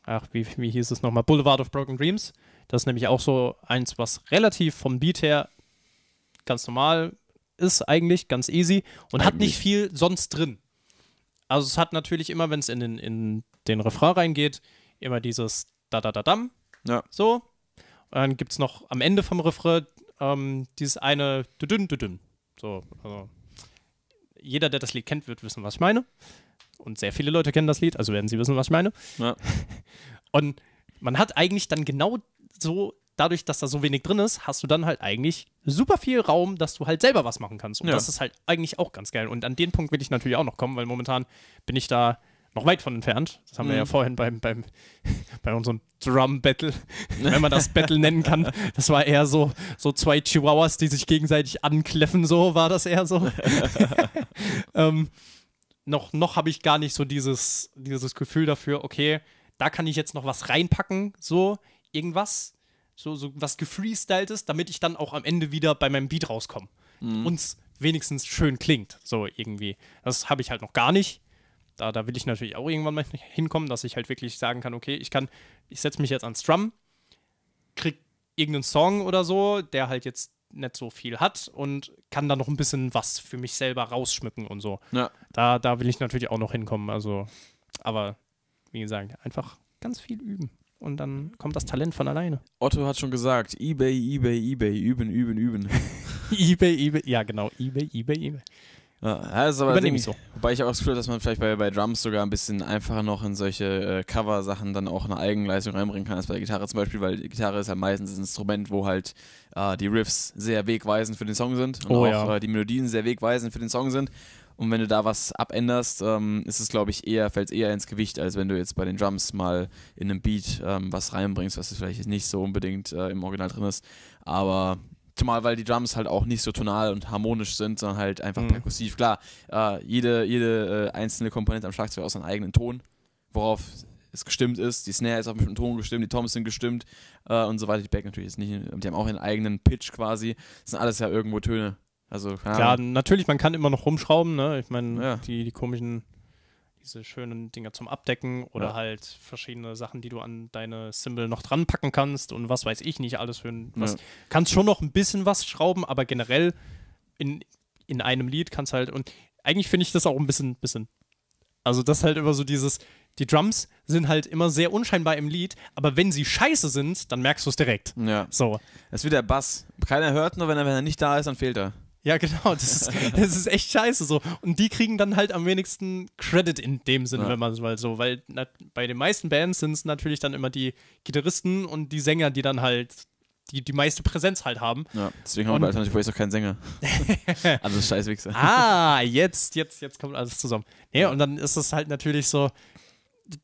ach, wie, wie hieß es nochmal? Boulevard of Broken Dreams. Das ist nämlich auch so eins, was relativ vom Beat her ganz normal ist, eigentlich, ganz easy und eigentlich. hat nicht viel sonst drin. Also es hat natürlich immer, wenn es in den, in den Refrain reingeht, immer dieses da da da dam. Ja. So. Und dann gibt es noch am Ende vom Refrain ähm, dieses eine dünn dünn so, also jeder, der das Lied kennt, wird wissen, was ich meine. Und sehr viele Leute kennen das Lied, also werden sie wissen, was ich meine. Ja. Und man hat eigentlich dann genau so, dadurch, dass da so wenig drin ist, hast du dann halt eigentlich super viel Raum, dass du halt selber was machen kannst. Und ja. das ist halt eigentlich auch ganz geil. Und an den Punkt will ich natürlich auch noch kommen, weil momentan bin ich da noch weit von entfernt. Das haben mhm. wir ja mhm. vorhin beim, beim, bei unserem Drum-Battle, wenn man das Battle nennen kann. Das war eher so, so zwei Chihuahuas, die sich gegenseitig ankläffen, so war das eher so. ähm, noch noch habe ich gar nicht so dieses, dieses Gefühl dafür, okay, da kann ich jetzt noch was reinpacken, so irgendwas, so, so was gefreestylt ist, damit ich dann auch am Ende wieder bei meinem Beat rauskomme. Mhm. Uns wenigstens schön klingt, so irgendwie. Das habe ich halt noch gar nicht da, da will ich natürlich auch irgendwann mal hinkommen, dass ich halt wirklich sagen kann, okay, ich kann, ich setze mich jetzt ans Drum, krieg irgendeinen Song oder so, der halt jetzt nicht so viel hat und kann dann noch ein bisschen was für mich selber rausschmücken und so. Ja. Da, da will ich natürlich auch noch hinkommen. Also, aber wie gesagt, einfach ganz viel üben. Und dann kommt das Talent von alleine. Otto hat schon gesagt, eBay, eBay, eBay, üben, üben, üben. eBay, eBay, ja genau, eBay, eBay, eBay. Ja, das Übernehme ich so. Wobei ich auch das Gefühl habe, dass man vielleicht bei, bei Drums sogar ein bisschen einfacher noch in solche äh, Cover-Sachen dann auch eine Eigenleistung reinbringen kann, als bei der Gitarre zum Beispiel, weil die Gitarre ist ja meistens ein Instrument, wo halt äh, die Riffs sehr wegweisend für den Song sind und oh, auch ja. äh, die Melodien sehr wegweisend für den Song sind. Und wenn du da was abänderst, ähm, ist es, glaube ich, eher, fällt es eher ins Gewicht, als wenn du jetzt bei den Drums mal in einem Beat ähm, was reinbringst, was vielleicht nicht so unbedingt äh, im Original drin ist. Aber Zumal, weil die Drums halt auch nicht so tonal und harmonisch sind, sondern halt einfach mhm. perkussiv. Klar, äh, jede, jede äh, einzelne Komponente am Schlagzeug hat auch seinen eigenen Ton, worauf es gestimmt ist. Die Snare ist auf einen Ton gestimmt, die Toms sind gestimmt äh, und so weiter. Die Back natürlich ist nicht. Die haben auch ihren eigenen Pitch quasi. Das sind alles ja irgendwo Töne. Also, Klar, natürlich, man kann immer noch rumschrauben. Ne? Ich meine, ja. die, die komischen diese schönen Dinger zum Abdecken oder ja. halt verschiedene Sachen, die du an deine Symbol noch dran packen kannst und was weiß ich nicht alles für ein. Was. Ja. Kannst schon noch ein bisschen was schrauben, aber generell in, in einem Lied kannst halt. Und eigentlich finde ich das auch ein bisschen, bisschen. Also, das ist halt immer so dieses. Die Drums sind halt immer sehr unscheinbar im Lied, aber wenn sie scheiße sind, dann merkst du es direkt. Ja. So. Das ist wie der Bass. Keiner hört nur, wenn er, wenn er nicht da ist, dann fehlt er. Ja, genau. Das ist, das ist echt scheiße so. Und die kriegen dann halt am wenigsten Credit in dem Sinne, ja. wenn man es mal so, weil na, bei den meisten Bands sind es natürlich dann immer die Gitarristen und die Sänger, die dann halt die, die meiste Präsenz halt haben. Ja, deswegen haben wir bei Alternative Ways auch keinen Sänger. also Scheißwichser. Ah, jetzt, jetzt, jetzt kommt alles zusammen. Nee, ja, und dann ist es halt natürlich so,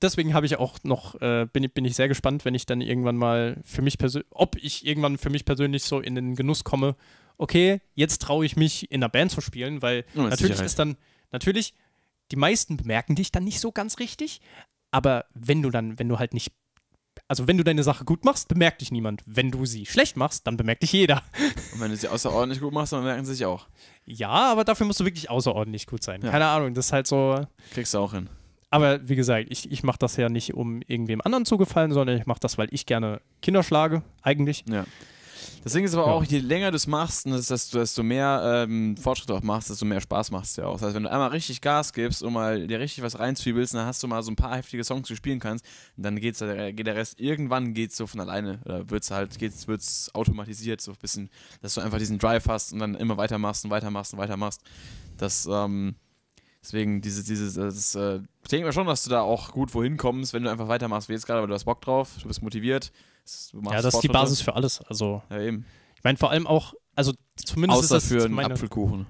deswegen habe ich auch noch, äh, bin, bin ich sehr gespannt, wenn ich dann irgendwann mal für mich persönlich, ob ich irgendwann für mich persönlich so in den Genuss komme, okay, jetzt traue ich mich, in einer Band zu spielen, weil oh, natürlich Sicherheit. ist dann, natürlich, die meisten bemerken dich dann nicht so ganz richtig, aber wenn du dann, wenn du halt nicht, also wenn du deine Sache gut machst, bemerkt dich niemand. Wenn du sie schlecht machst, dann bemerkt dich jeder. Und wenn du sie außerordentlich gut machst, dann merken sie sich auch. Ja, aber dafür musst du wirklich außerordentlich gut sein. Ja. Keine Ahnung, das ist halt so. Kriegst du auch hin. Aber wie gesagt, ich, ich mache das ja nicht, um irgendwem anderen zu gefallen, sondern ich mache das, weil ich gerne Kinder schlage, eigentlich. Ja. Das Ding ist aber ja. auch, je länger du es machst, ne, desto, desto mehr ähm, Fortschritte auch machst, desto mehr Spaß machst du ja auch. Das heißt, wenn du einmal richtig Gas gibst und mal dir richtig was reinzwiebelst, dann hast du mal so ein paar heftige Songs, die du spielen kannst, und dann geht's, geht der Rest, irgendwann geht's so von alleine, oder wird's halt, geht's, wird's automatisiert, so ein bisschen, dass du einfach diesen Drive hast und dann immer weitermachst und weitermachst und weitermachst. Das, ähm, Deswegen, dieses, dieses, das, äh, ich denke mal schon, dass du da auch gut wohin kommst, wenn du einfach weitermachst wie jetzt gerade, weil du hast Bock drauf, du bist motiviert, ja, das ist die Basis für alles. Also, ja, eben. Ich meine, vor allem auch, also zumindest Außer ist das für einen meine, Apfelkuchen.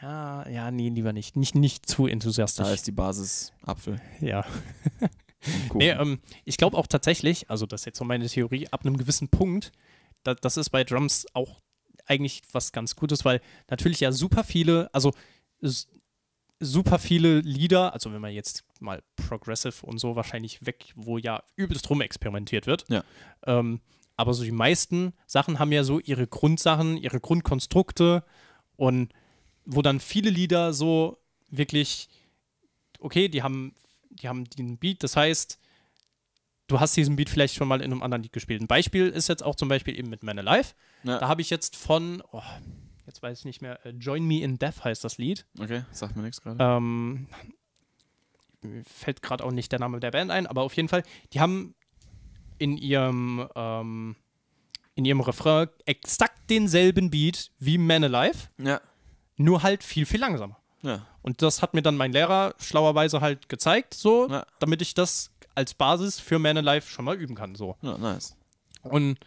Ja, ja, nee, lieber nicht. Nicht, nicht zu enthusiastisch. Da ist die Basis Apfel. Ja. Nee, ähm, ich glaube auch tatsächlich, also das ist jetzt so meine Theorie, ab einem gewissen Punkt, da, das ist bei Drums auch eigentlich was ganz Gutes, weil natürlich ja super viele, also super viele Lieder, also wenn man jetzt mal Progressive und so wahrscheinlich weg, wo ja übelst rum experimentiert wird. Ja. Ähm, aber so die meisten Sachen haben ja so ihre Grundsachen, ihre Grundkonstrukte und wo dann viele Lieder so wirklich, okay, die haben, die haben den Beat, das heißt, du hast diesen Beat vielleicht schon mal in einem anderen Lied gespielt. Ein Beispiel ist jetzt auch zum Beispiel eben mit Man Alive. Ja. Da habe ich jetzt von, oh, jetzt weiß ich nicht mehr, äh, Join Me in Death heißt das Lied. Okay, sagt mir nichts gerade. Ähm, fällt gerade auch nicht der Name der Band ein, aber auf jeden Fall, die haben in ihrem, ähm, in ihrem Refrain exakt denselben Beat wie Man Alive. Ja. Nur halt viel, viel langsamer. Ja. Und das hat mir dann mein Lehrer schlauerweise halt gezeigt, so, ja. damit ich das als Basis für Man Alive schon mal üben kann, so. Ja, nice. Und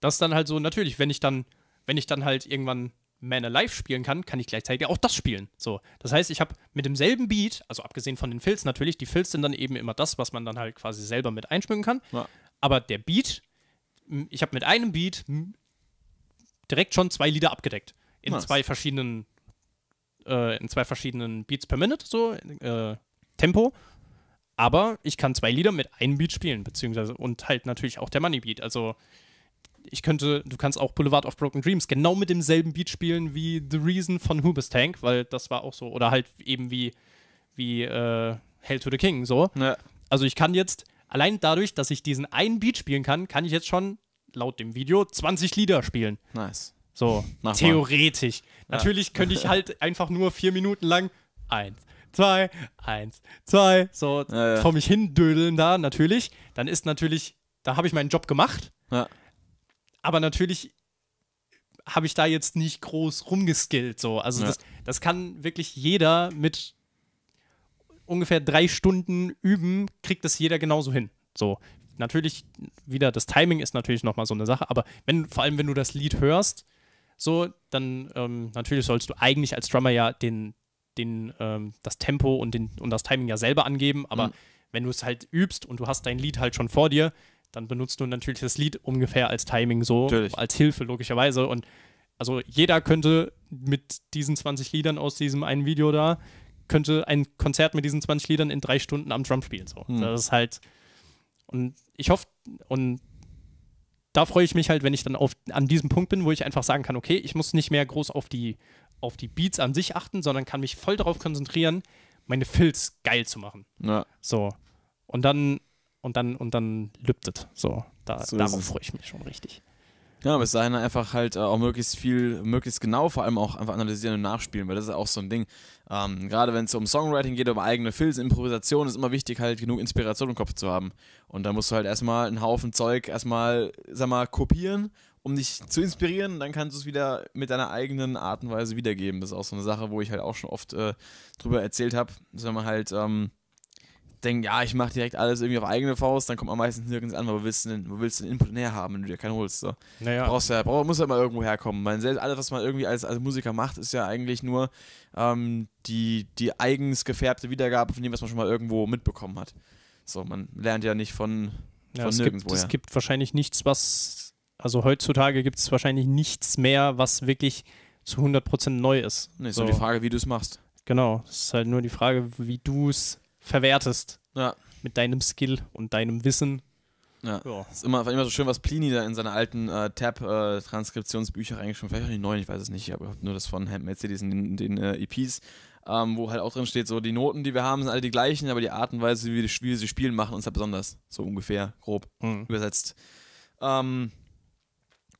das dann halt so, natürlich, wenn ich dann, wenn ich dann halt irgendwann man Alive spielen kann, kann ich gleichzeitig auch das spielen. So, das heißt, ich habe mit demselben Beat, also abgesehen von den Filz natürlich, die Filz sind dann eben immer das, was man dann halt quasi selber mit einschmücken kann. Ja. Aber der Beat, ich habe mit einem Beat direkt schon zwei Lieder abgedeckt in nice. zwei verschiedenen äh, in zwei verschiedenen Beats per Minute so äh, Tempo. Aber ich kann zwei Lieder mit einem Beat spielen beziehungsweise und halt natürlich auch der Money Beat. Also ich könnte, du kannst auch Boulevard of Broken Dreams genau mit demselben Beat spielen wie The Reason von Hubis Tank, weil das war auch so, oder halt eben wie, wie äh, Hail to the King, so. Ja. Also ich kann jetzt, allein dadurch, dass ich diesen einen Beat spielen kann, kann ich jetzt schon laut dem Video 20 Lieder spielen. Nice. So, Mach theoretisch. Mal. Natürlich könnte ich halt einfach nur vier Minuten lang eins, zwei, eins, zwei, so ja, vor mich hin dödeln da, natürlich. Dann ist natürlich, da habe ich meinen Job gemacht. Ja aber natürlich habe ich da jetzt nicht groß rumgeskillt. So. Also ja. das, das kann wirklich jeder mit ungefähr drei Stunden üben, kriegt das jeder genauso hin. So. Natürlich, wieder, das Timing ist natürlich nochmal so eine Sache, aber wenn, vor allem, wenn du das Lied hörst, so, dann ähm, natürlich sollst du eigentlich als Drummer ja den, den, ähm, das Tempo und, den, und das Timing ja selber angeben, aber mhm. wenn du es halt übst und du hast dein Lied halt schon vor dir, dann benutzt du natürlich das Lied ungefähr als Timing so, natürlich. als Hilfe logischerweise. Und also jeder könnte mit diesen 20 Liedern aus diesem einen Video da, könnte ein Konzert mit diesen 20 Liedern in drei Stunden am Drum spielen. So. Mhm. Das ist halt. Und ich hoffe, und da freue ich mich halt, wenn ich dann auf, an diesem Punkt bin, wo ich einfach sagen kann, okay, ich muss nicht mehr groß auf die, auf die Beats an sich achten, sondern kann mich voll darauf konzentrieren, meine Fills geil zu machen. Ja. So. Und dann und dann, und dann lübdet. So, da, so darauf freue ich mich schon richtig. Ja, bis dahin einfach halt äh, auch möglichst viel, möglichst genau vor allem auch einfach analysieren und nachspielen, weil das ist ja auch so ein Ding. Ähm, gerade wenn es um Songwriting geht, um eigene Filz, Improvisation, ist immer wichtig, halt genug Inspiration im Kopf zu haben. Und da musst du halt erstmal einen Haufen Zeug erstmal, sag mal, kopieren, um dich zu inspirieren. Dann kannst du es wieder mit deiner eigenen Art und Weise wiedergeben. Das ist auch so eine Sache, wo ich halt auch schon oft äh, drüber erzählt habe, dass man halt ähm, denken, ja, ich mache direkt alles irgendwie auf eigene Faust, dann kommt man meistens nirgends an, weil wo willst du denn, wo willst du den Input näher haben, wenn du dir keinen holst? So. Naja. brauchst ja, brauch, muss ja halt immer irgendwo herkommen. Weil selbst alles, was man irgendwie als, als Musiker macht, ist ja eigentlich nur ähm, die, die eigens gefärbte Wiedergabe von dem, was man schon mal irgendwo mitbekommen hat. So, man lernt ja nicht von, ja, von nirgendwo. her. Es gibt wahrscheinlich nichts, was, also heutzutage gibt es wahrscheinlich nichts mehr, was wirklich zu 100% neu ist. Nee, ist so. nur die Frage, wie du es machst. Genau, es ist halt nur die Frage, wie du es verwertest. Ja. Mit deinem Skill und deinem Wissen. Ja. ja. Ist immer, immer so schön, was Plini da in seine alten äh, Tab-Transkriptionsbücher äh, reingeschrieben Vielleicht auch die neuen, ich weiß es nicht. Ich habe nur das von Handmade Cities in den, den äh, EPs. Ähm, wo halt auch drin steht, so die Noten, die wir haben, sind alle die gleichen, aber die Art und Weise, wie wir, wie wir sie spielen, machen uns halt besonders. So ungefähr, grob mhm. übersetzt. Ähm,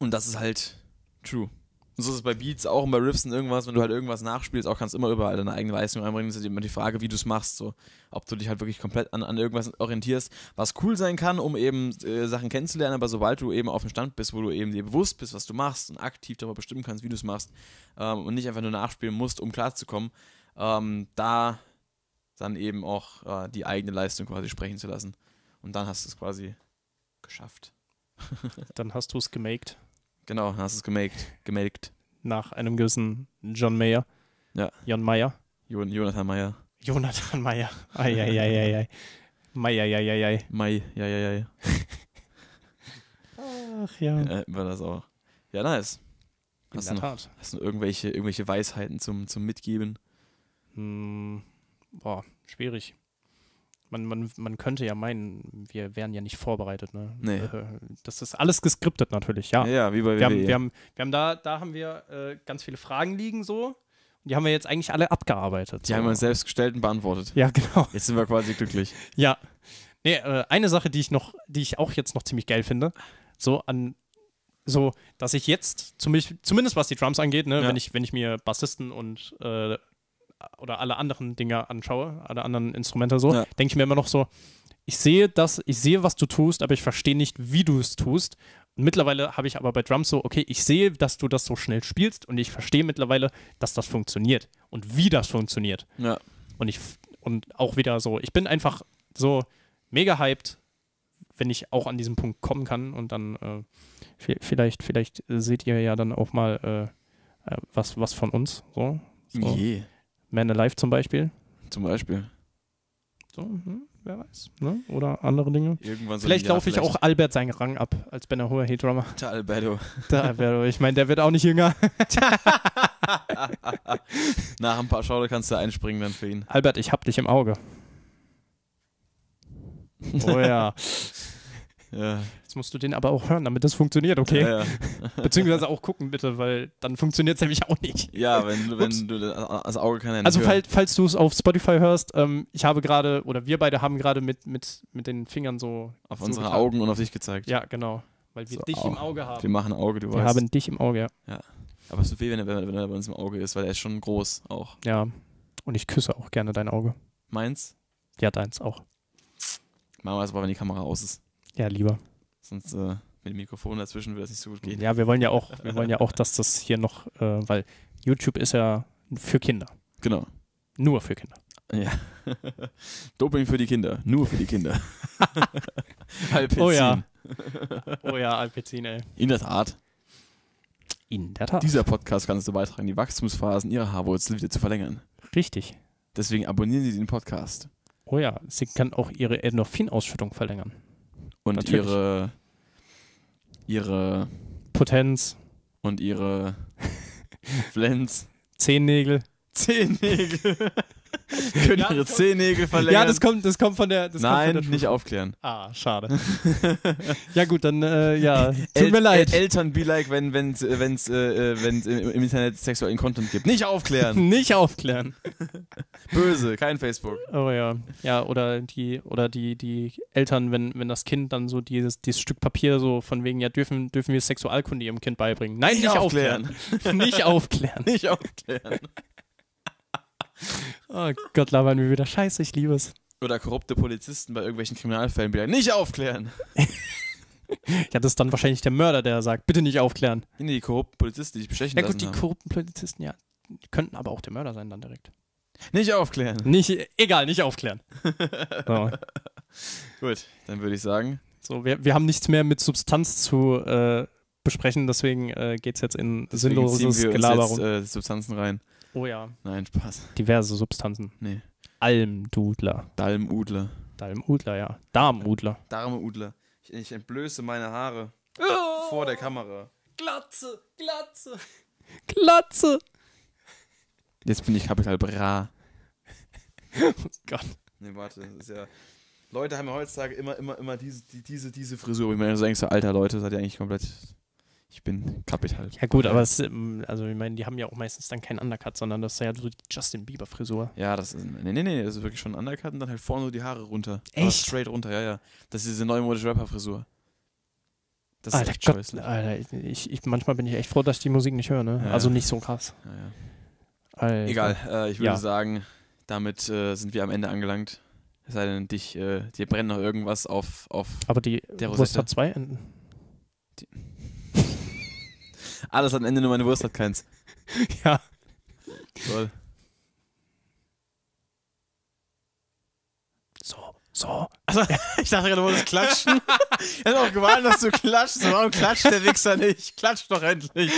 und das ist halt true. Und so ist es bei Beats auch und bei Riffs und irgendwas, wenn du halt irgendwas nachspielst, auch kannst du immer überall deine eigene Leistung einbringen. Das ist immer die Frage, wie du es machst, so. Ob du dich halt wirklich komplett an, an irgendwas orientierst, was cool sein kann, um eben äh, Sachen kennenzulernen, aber sobald du eben auf dem Stand bist, wo du eben dir bewusst bist, was du machst und aktiv darüber bestimmen kannst, wie du es machst, ähm, und nicht einfach nur nachspielen musst, um klarzukommen, ähm, da dann eben auch äh, die eigene Leistung quasi sprechen zu lassen. Und dann hast du es quasi geschafft. dann hast du es gemaked. Genau, hast es gemelkt. gemelkt. Nach einem gewissen John Mayer. Ja. John Mayer. Jon Jonathan Mayer. Jonathan Mayer. Eieieiei. Meieieiei. Mai, ja, ja, Ach ja. ja. War das auch. Ja, nice. In hast, du noch, Tat. hast du irgendwelche, irgendwelche Weisheiten zum, zum Mitgeben? Hm, boah, schwierig man, man, man könnte ja meinen, wir wären ja nicht vorbereitet. Ne? Nee. Äh, das ist alles geskriptet natürlich, ja. Ja, wie bei WWE. Wir haben, e. wir haben, wir haben da, da haben wir äh, ganz viele Fragen liegen so. Die haben wir jetzt eigentlich alle abgearbeitet. Die so. haben wir selbst gestellt und beantwortet. Ja, genau. Jetzt sind wir quasi glücklich. ja. Nee, äh, eine Sache, die ich noch, die ich auch jetzt noch ziemlich geil finde, so an so, dass ich jetzt, zumindest was die Drums angeht, ne, ja. wenn, ich, wenn ich mir Bassisten und äh, oder alle anderen Dinge anschaue, alle anderen Instrumente so, ja. denke ich mir immer noch so, ich sehe das, ich sehe, was du tust, aber ich verstehe nicht, wie du es tust. Mittlerweile habe ich aber bei Drums so, okay, ich sehe, dass du das so schnell spielst und ich verstehe mittlerweile, dass das funktioniert und wie das funktioniert. Ja. Und ich und auch wieder so, ich bin einfach so mega hyped, wenn ich auch an diesen Punkt kommen kann und dann äh, vielleicht vielleicht seht ihr ja dann auch mal äh, äh was was von uns so. so. Yeah. Man Alive zum Beispiel. Zum Beispiel. So, hm, wer weiß. Ne? Oder andere Dinge. Irgendwann so vielleicht laufe ich auch Albert seinen Rang ab als Hoher Heat Drummer. Der Alberto. Der Alberto. Ich meine, der wird auch nicht jünger. Nach ein paar Schauder kannst du einspringen dann für ihn. Albert, ich hab dich im Auge. Oh ja. ja musst du den aber auch hören, damit das funktioniert, okay? Ja, ja. Beziehungsweise auch gucken, bitte, weil dann funktioniert es nämlich auch nicht. Ja, wenn, wenn du das Auge kann Also, hören. falls du es auf Spotify hörst, ähm, ich habe gerade, oder wir beide haben gerade mit, mit, mit den Fingern so. Auf unsere getan. Augen und auf dich gezeigt. Ja, genau. Weil wir so, dich Auge. im Auge haben. Wir machen Auge, du wir weißt. Wir haben dich im Auge, ja. ja. Aber es tut weh, wenn er, wenn er bei uns im Auge ist, weil er ist schon groß auch. Ja. Und ich küsse auch gerne dein Auge. Meins? Ja, deins auch. Machen wir das aber, wenn die Kamera aus ist. Ja, lieber. Sonst äh, mit dem Mikrofon dazwischen würde es nicht so gut gehen. Ja, wir wollen ja auch, wir wollen ja auch, dass das hier noch, äh, weil YouTube ist ja für Kinder. Genau. Nur für Kinder. Ja. Doping für die Kinder. Nur für die Kinder. Alpizin. Oh ja. Oh ja, Alpizin, ey. In der Tat. In der Tat. Dieser Podcast kann dazu beitragen, die Wachstumsphasen ihrer Haarwurzel wieder zu verlängern. Richtig. Deswegen abonnieren Sie den Podcast. Oh ja, sie kann auch ihre Endorphinausschüttung verlängern und Natürlich. ihre ihre Potenz und ihre Flens. Zehennägel. Zehennägel. Können ja, ihre Zehennägel verlängern. Ja, das kommt, das kommt von der. Nein, von der nicht aufklären. Ah, schade. ja, gut, dann, äh, ja. Tut El mir leid. El Eltern be like, wenn es wenn's, äh, äh, äh, wenn's im, im Internet sexuellen Content gibt. Nicht aufklären. nicht aufklären. Böse, kein Facebook. Oh ja. Ja, oder die, oder die, die Eltern, wenn, wenn das Kind dann so dieses, dieses Stück Papier so von wegen, ja, dürfen, dürfen wir Sexualkunde ihrem Kind beibringen. Nein, nicht, nicht aufklären. aufklären. nicht aufklären. Nicht aufklären oh Gott, labern wir wieder Scheiße, ich liebe es. Oder korrupte Polizisten bei irgendwelchen Kriminalfällen wieder nicht aufklären. ja, das ist dann wahrscheinlich der Mörder, der sagt, bitte nicht aufklären. Nee, die korrupten Polizisten, die sich beschäftigen. Ja gut, die haben. korrupten Polizisten, ja, könnten aber auch der Mörder sein dann direkt. Nicht aufklären. Nicht, egal, nicht aufklären. so. Gut, dann würde ich sagen. So, wir, wir haben nichts mehr mit Substanz zu äh, besprechen, deswegen äh, geht es jetzt in deswegen sinnloses Gelaber rum. Äh, Substanzen rein. Oh ja. Nein, Spaß. Diverse Substanzen. Nee. Almdudler. Dalmudler. Dalmudler, ja. Darmudler. Darmudler. Ich, ich entblöße meine Haare oh! vor der Kamera. Glatze, Glatze, Glatze. Jetzt bin ich Kapital Bra. oh Gott. Nee, warte, das ist ja. Leute haben ja heutzutage immer, immer, immer diese, die, diese, diese Frisur. Ich meine, so denkst, alter Leute, seid ihr eigentlich komplett. Ich bin, kappig halt. Ja, gut, aber es, ähm, also ich meine, die haben ja auch meistens dann keinen Undercut, sondern das ist ja so die Justin Bieber-Frisur. Ja, das ist. Nee, nee, nee, das ist wirklich schon ein Undercut und dann halt vorne nur die Haare runter. Echt? Aber straight runter, ja, ja. Das ist diese neumodische Rapper-Frisur. Das Alter, ist echt Gott, Alter, ich, ich, manchmal bin ich echt froh, dass ich die Musik nicht höre, ne? Ja, also nicht so krass. Ja, ja. Egal, äh, ich würde sagen, damit äh, sind wir am Ende angelangt. Es sei denn, dich, äh, dir brennt noch irgendwas auf, auf Aber die der Rosette. Wurst hat zwei Enden. Die, alles am Ende nur meine Wurst hat keins. ja. Toll. So, so. Also, ich dachte gerade, du wolltest klatschen. Ich hätte auch gewartet, dass du klatschst. Warum klatscht der Wichser nicht? Klatsch doch endlich.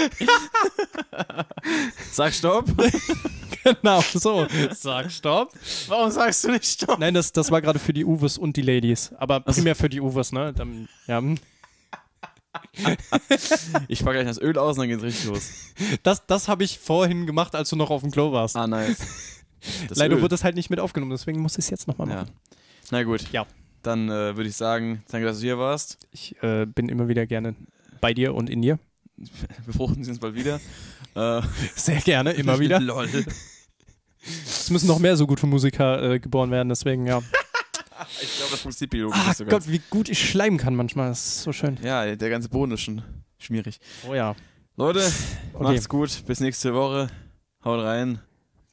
Sag Stopp. genau, so. Sag Stopp. Warum sagst du nicht Stopp? Nein, das, das war gerade für die Uwes und die Ladies. Aber also primär für die Uwes, ne? Dann, ja. Hm. ich pack gleich das Öl aus und dann geht's richtig los. Das, das habe ich vorhin gemacht, als du noch auf dem Klo warst. Ah, nice. Das Leider Öl. wird das halt nicht mit aufgenommen, deswegen muss ich es jetzt nochmal machen. Ja. Na gut. Ja. Dann äh, würde ich sagen, danke, dass du hier warst. Ich äh, bin immer wieder gerne bei dir und in dir. Befruchten Sie uns bald wieder. äh, Sehr gerne, immer wieder. Lol. Es müssen noch mehr so gute Musiker äh, geboren werden, deswegen ja. ich glaube, das Musikbiologe Ach ah, Gott, wie gut ich schleimen kann manchmal. Das ist so schön. Ja, der ganze Boden ist schon schmierig. Oh ja. Leute, okay. macht's gut. Bis nächste Woche. Haut rein.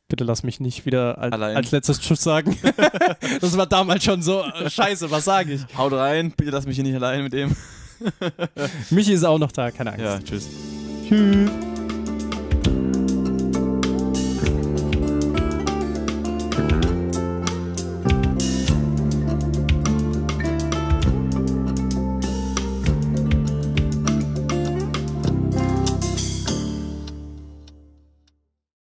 Bitte lass mich nicht wieder als, als letztes Tschüss sagen. das war damals schon so äh, scheiße, was sage ich? Haut rein, bitte lass mich hier nicht allein mit dem. Michi ist auch noch da, keine Angst. Ja, tschüss. Tschüss.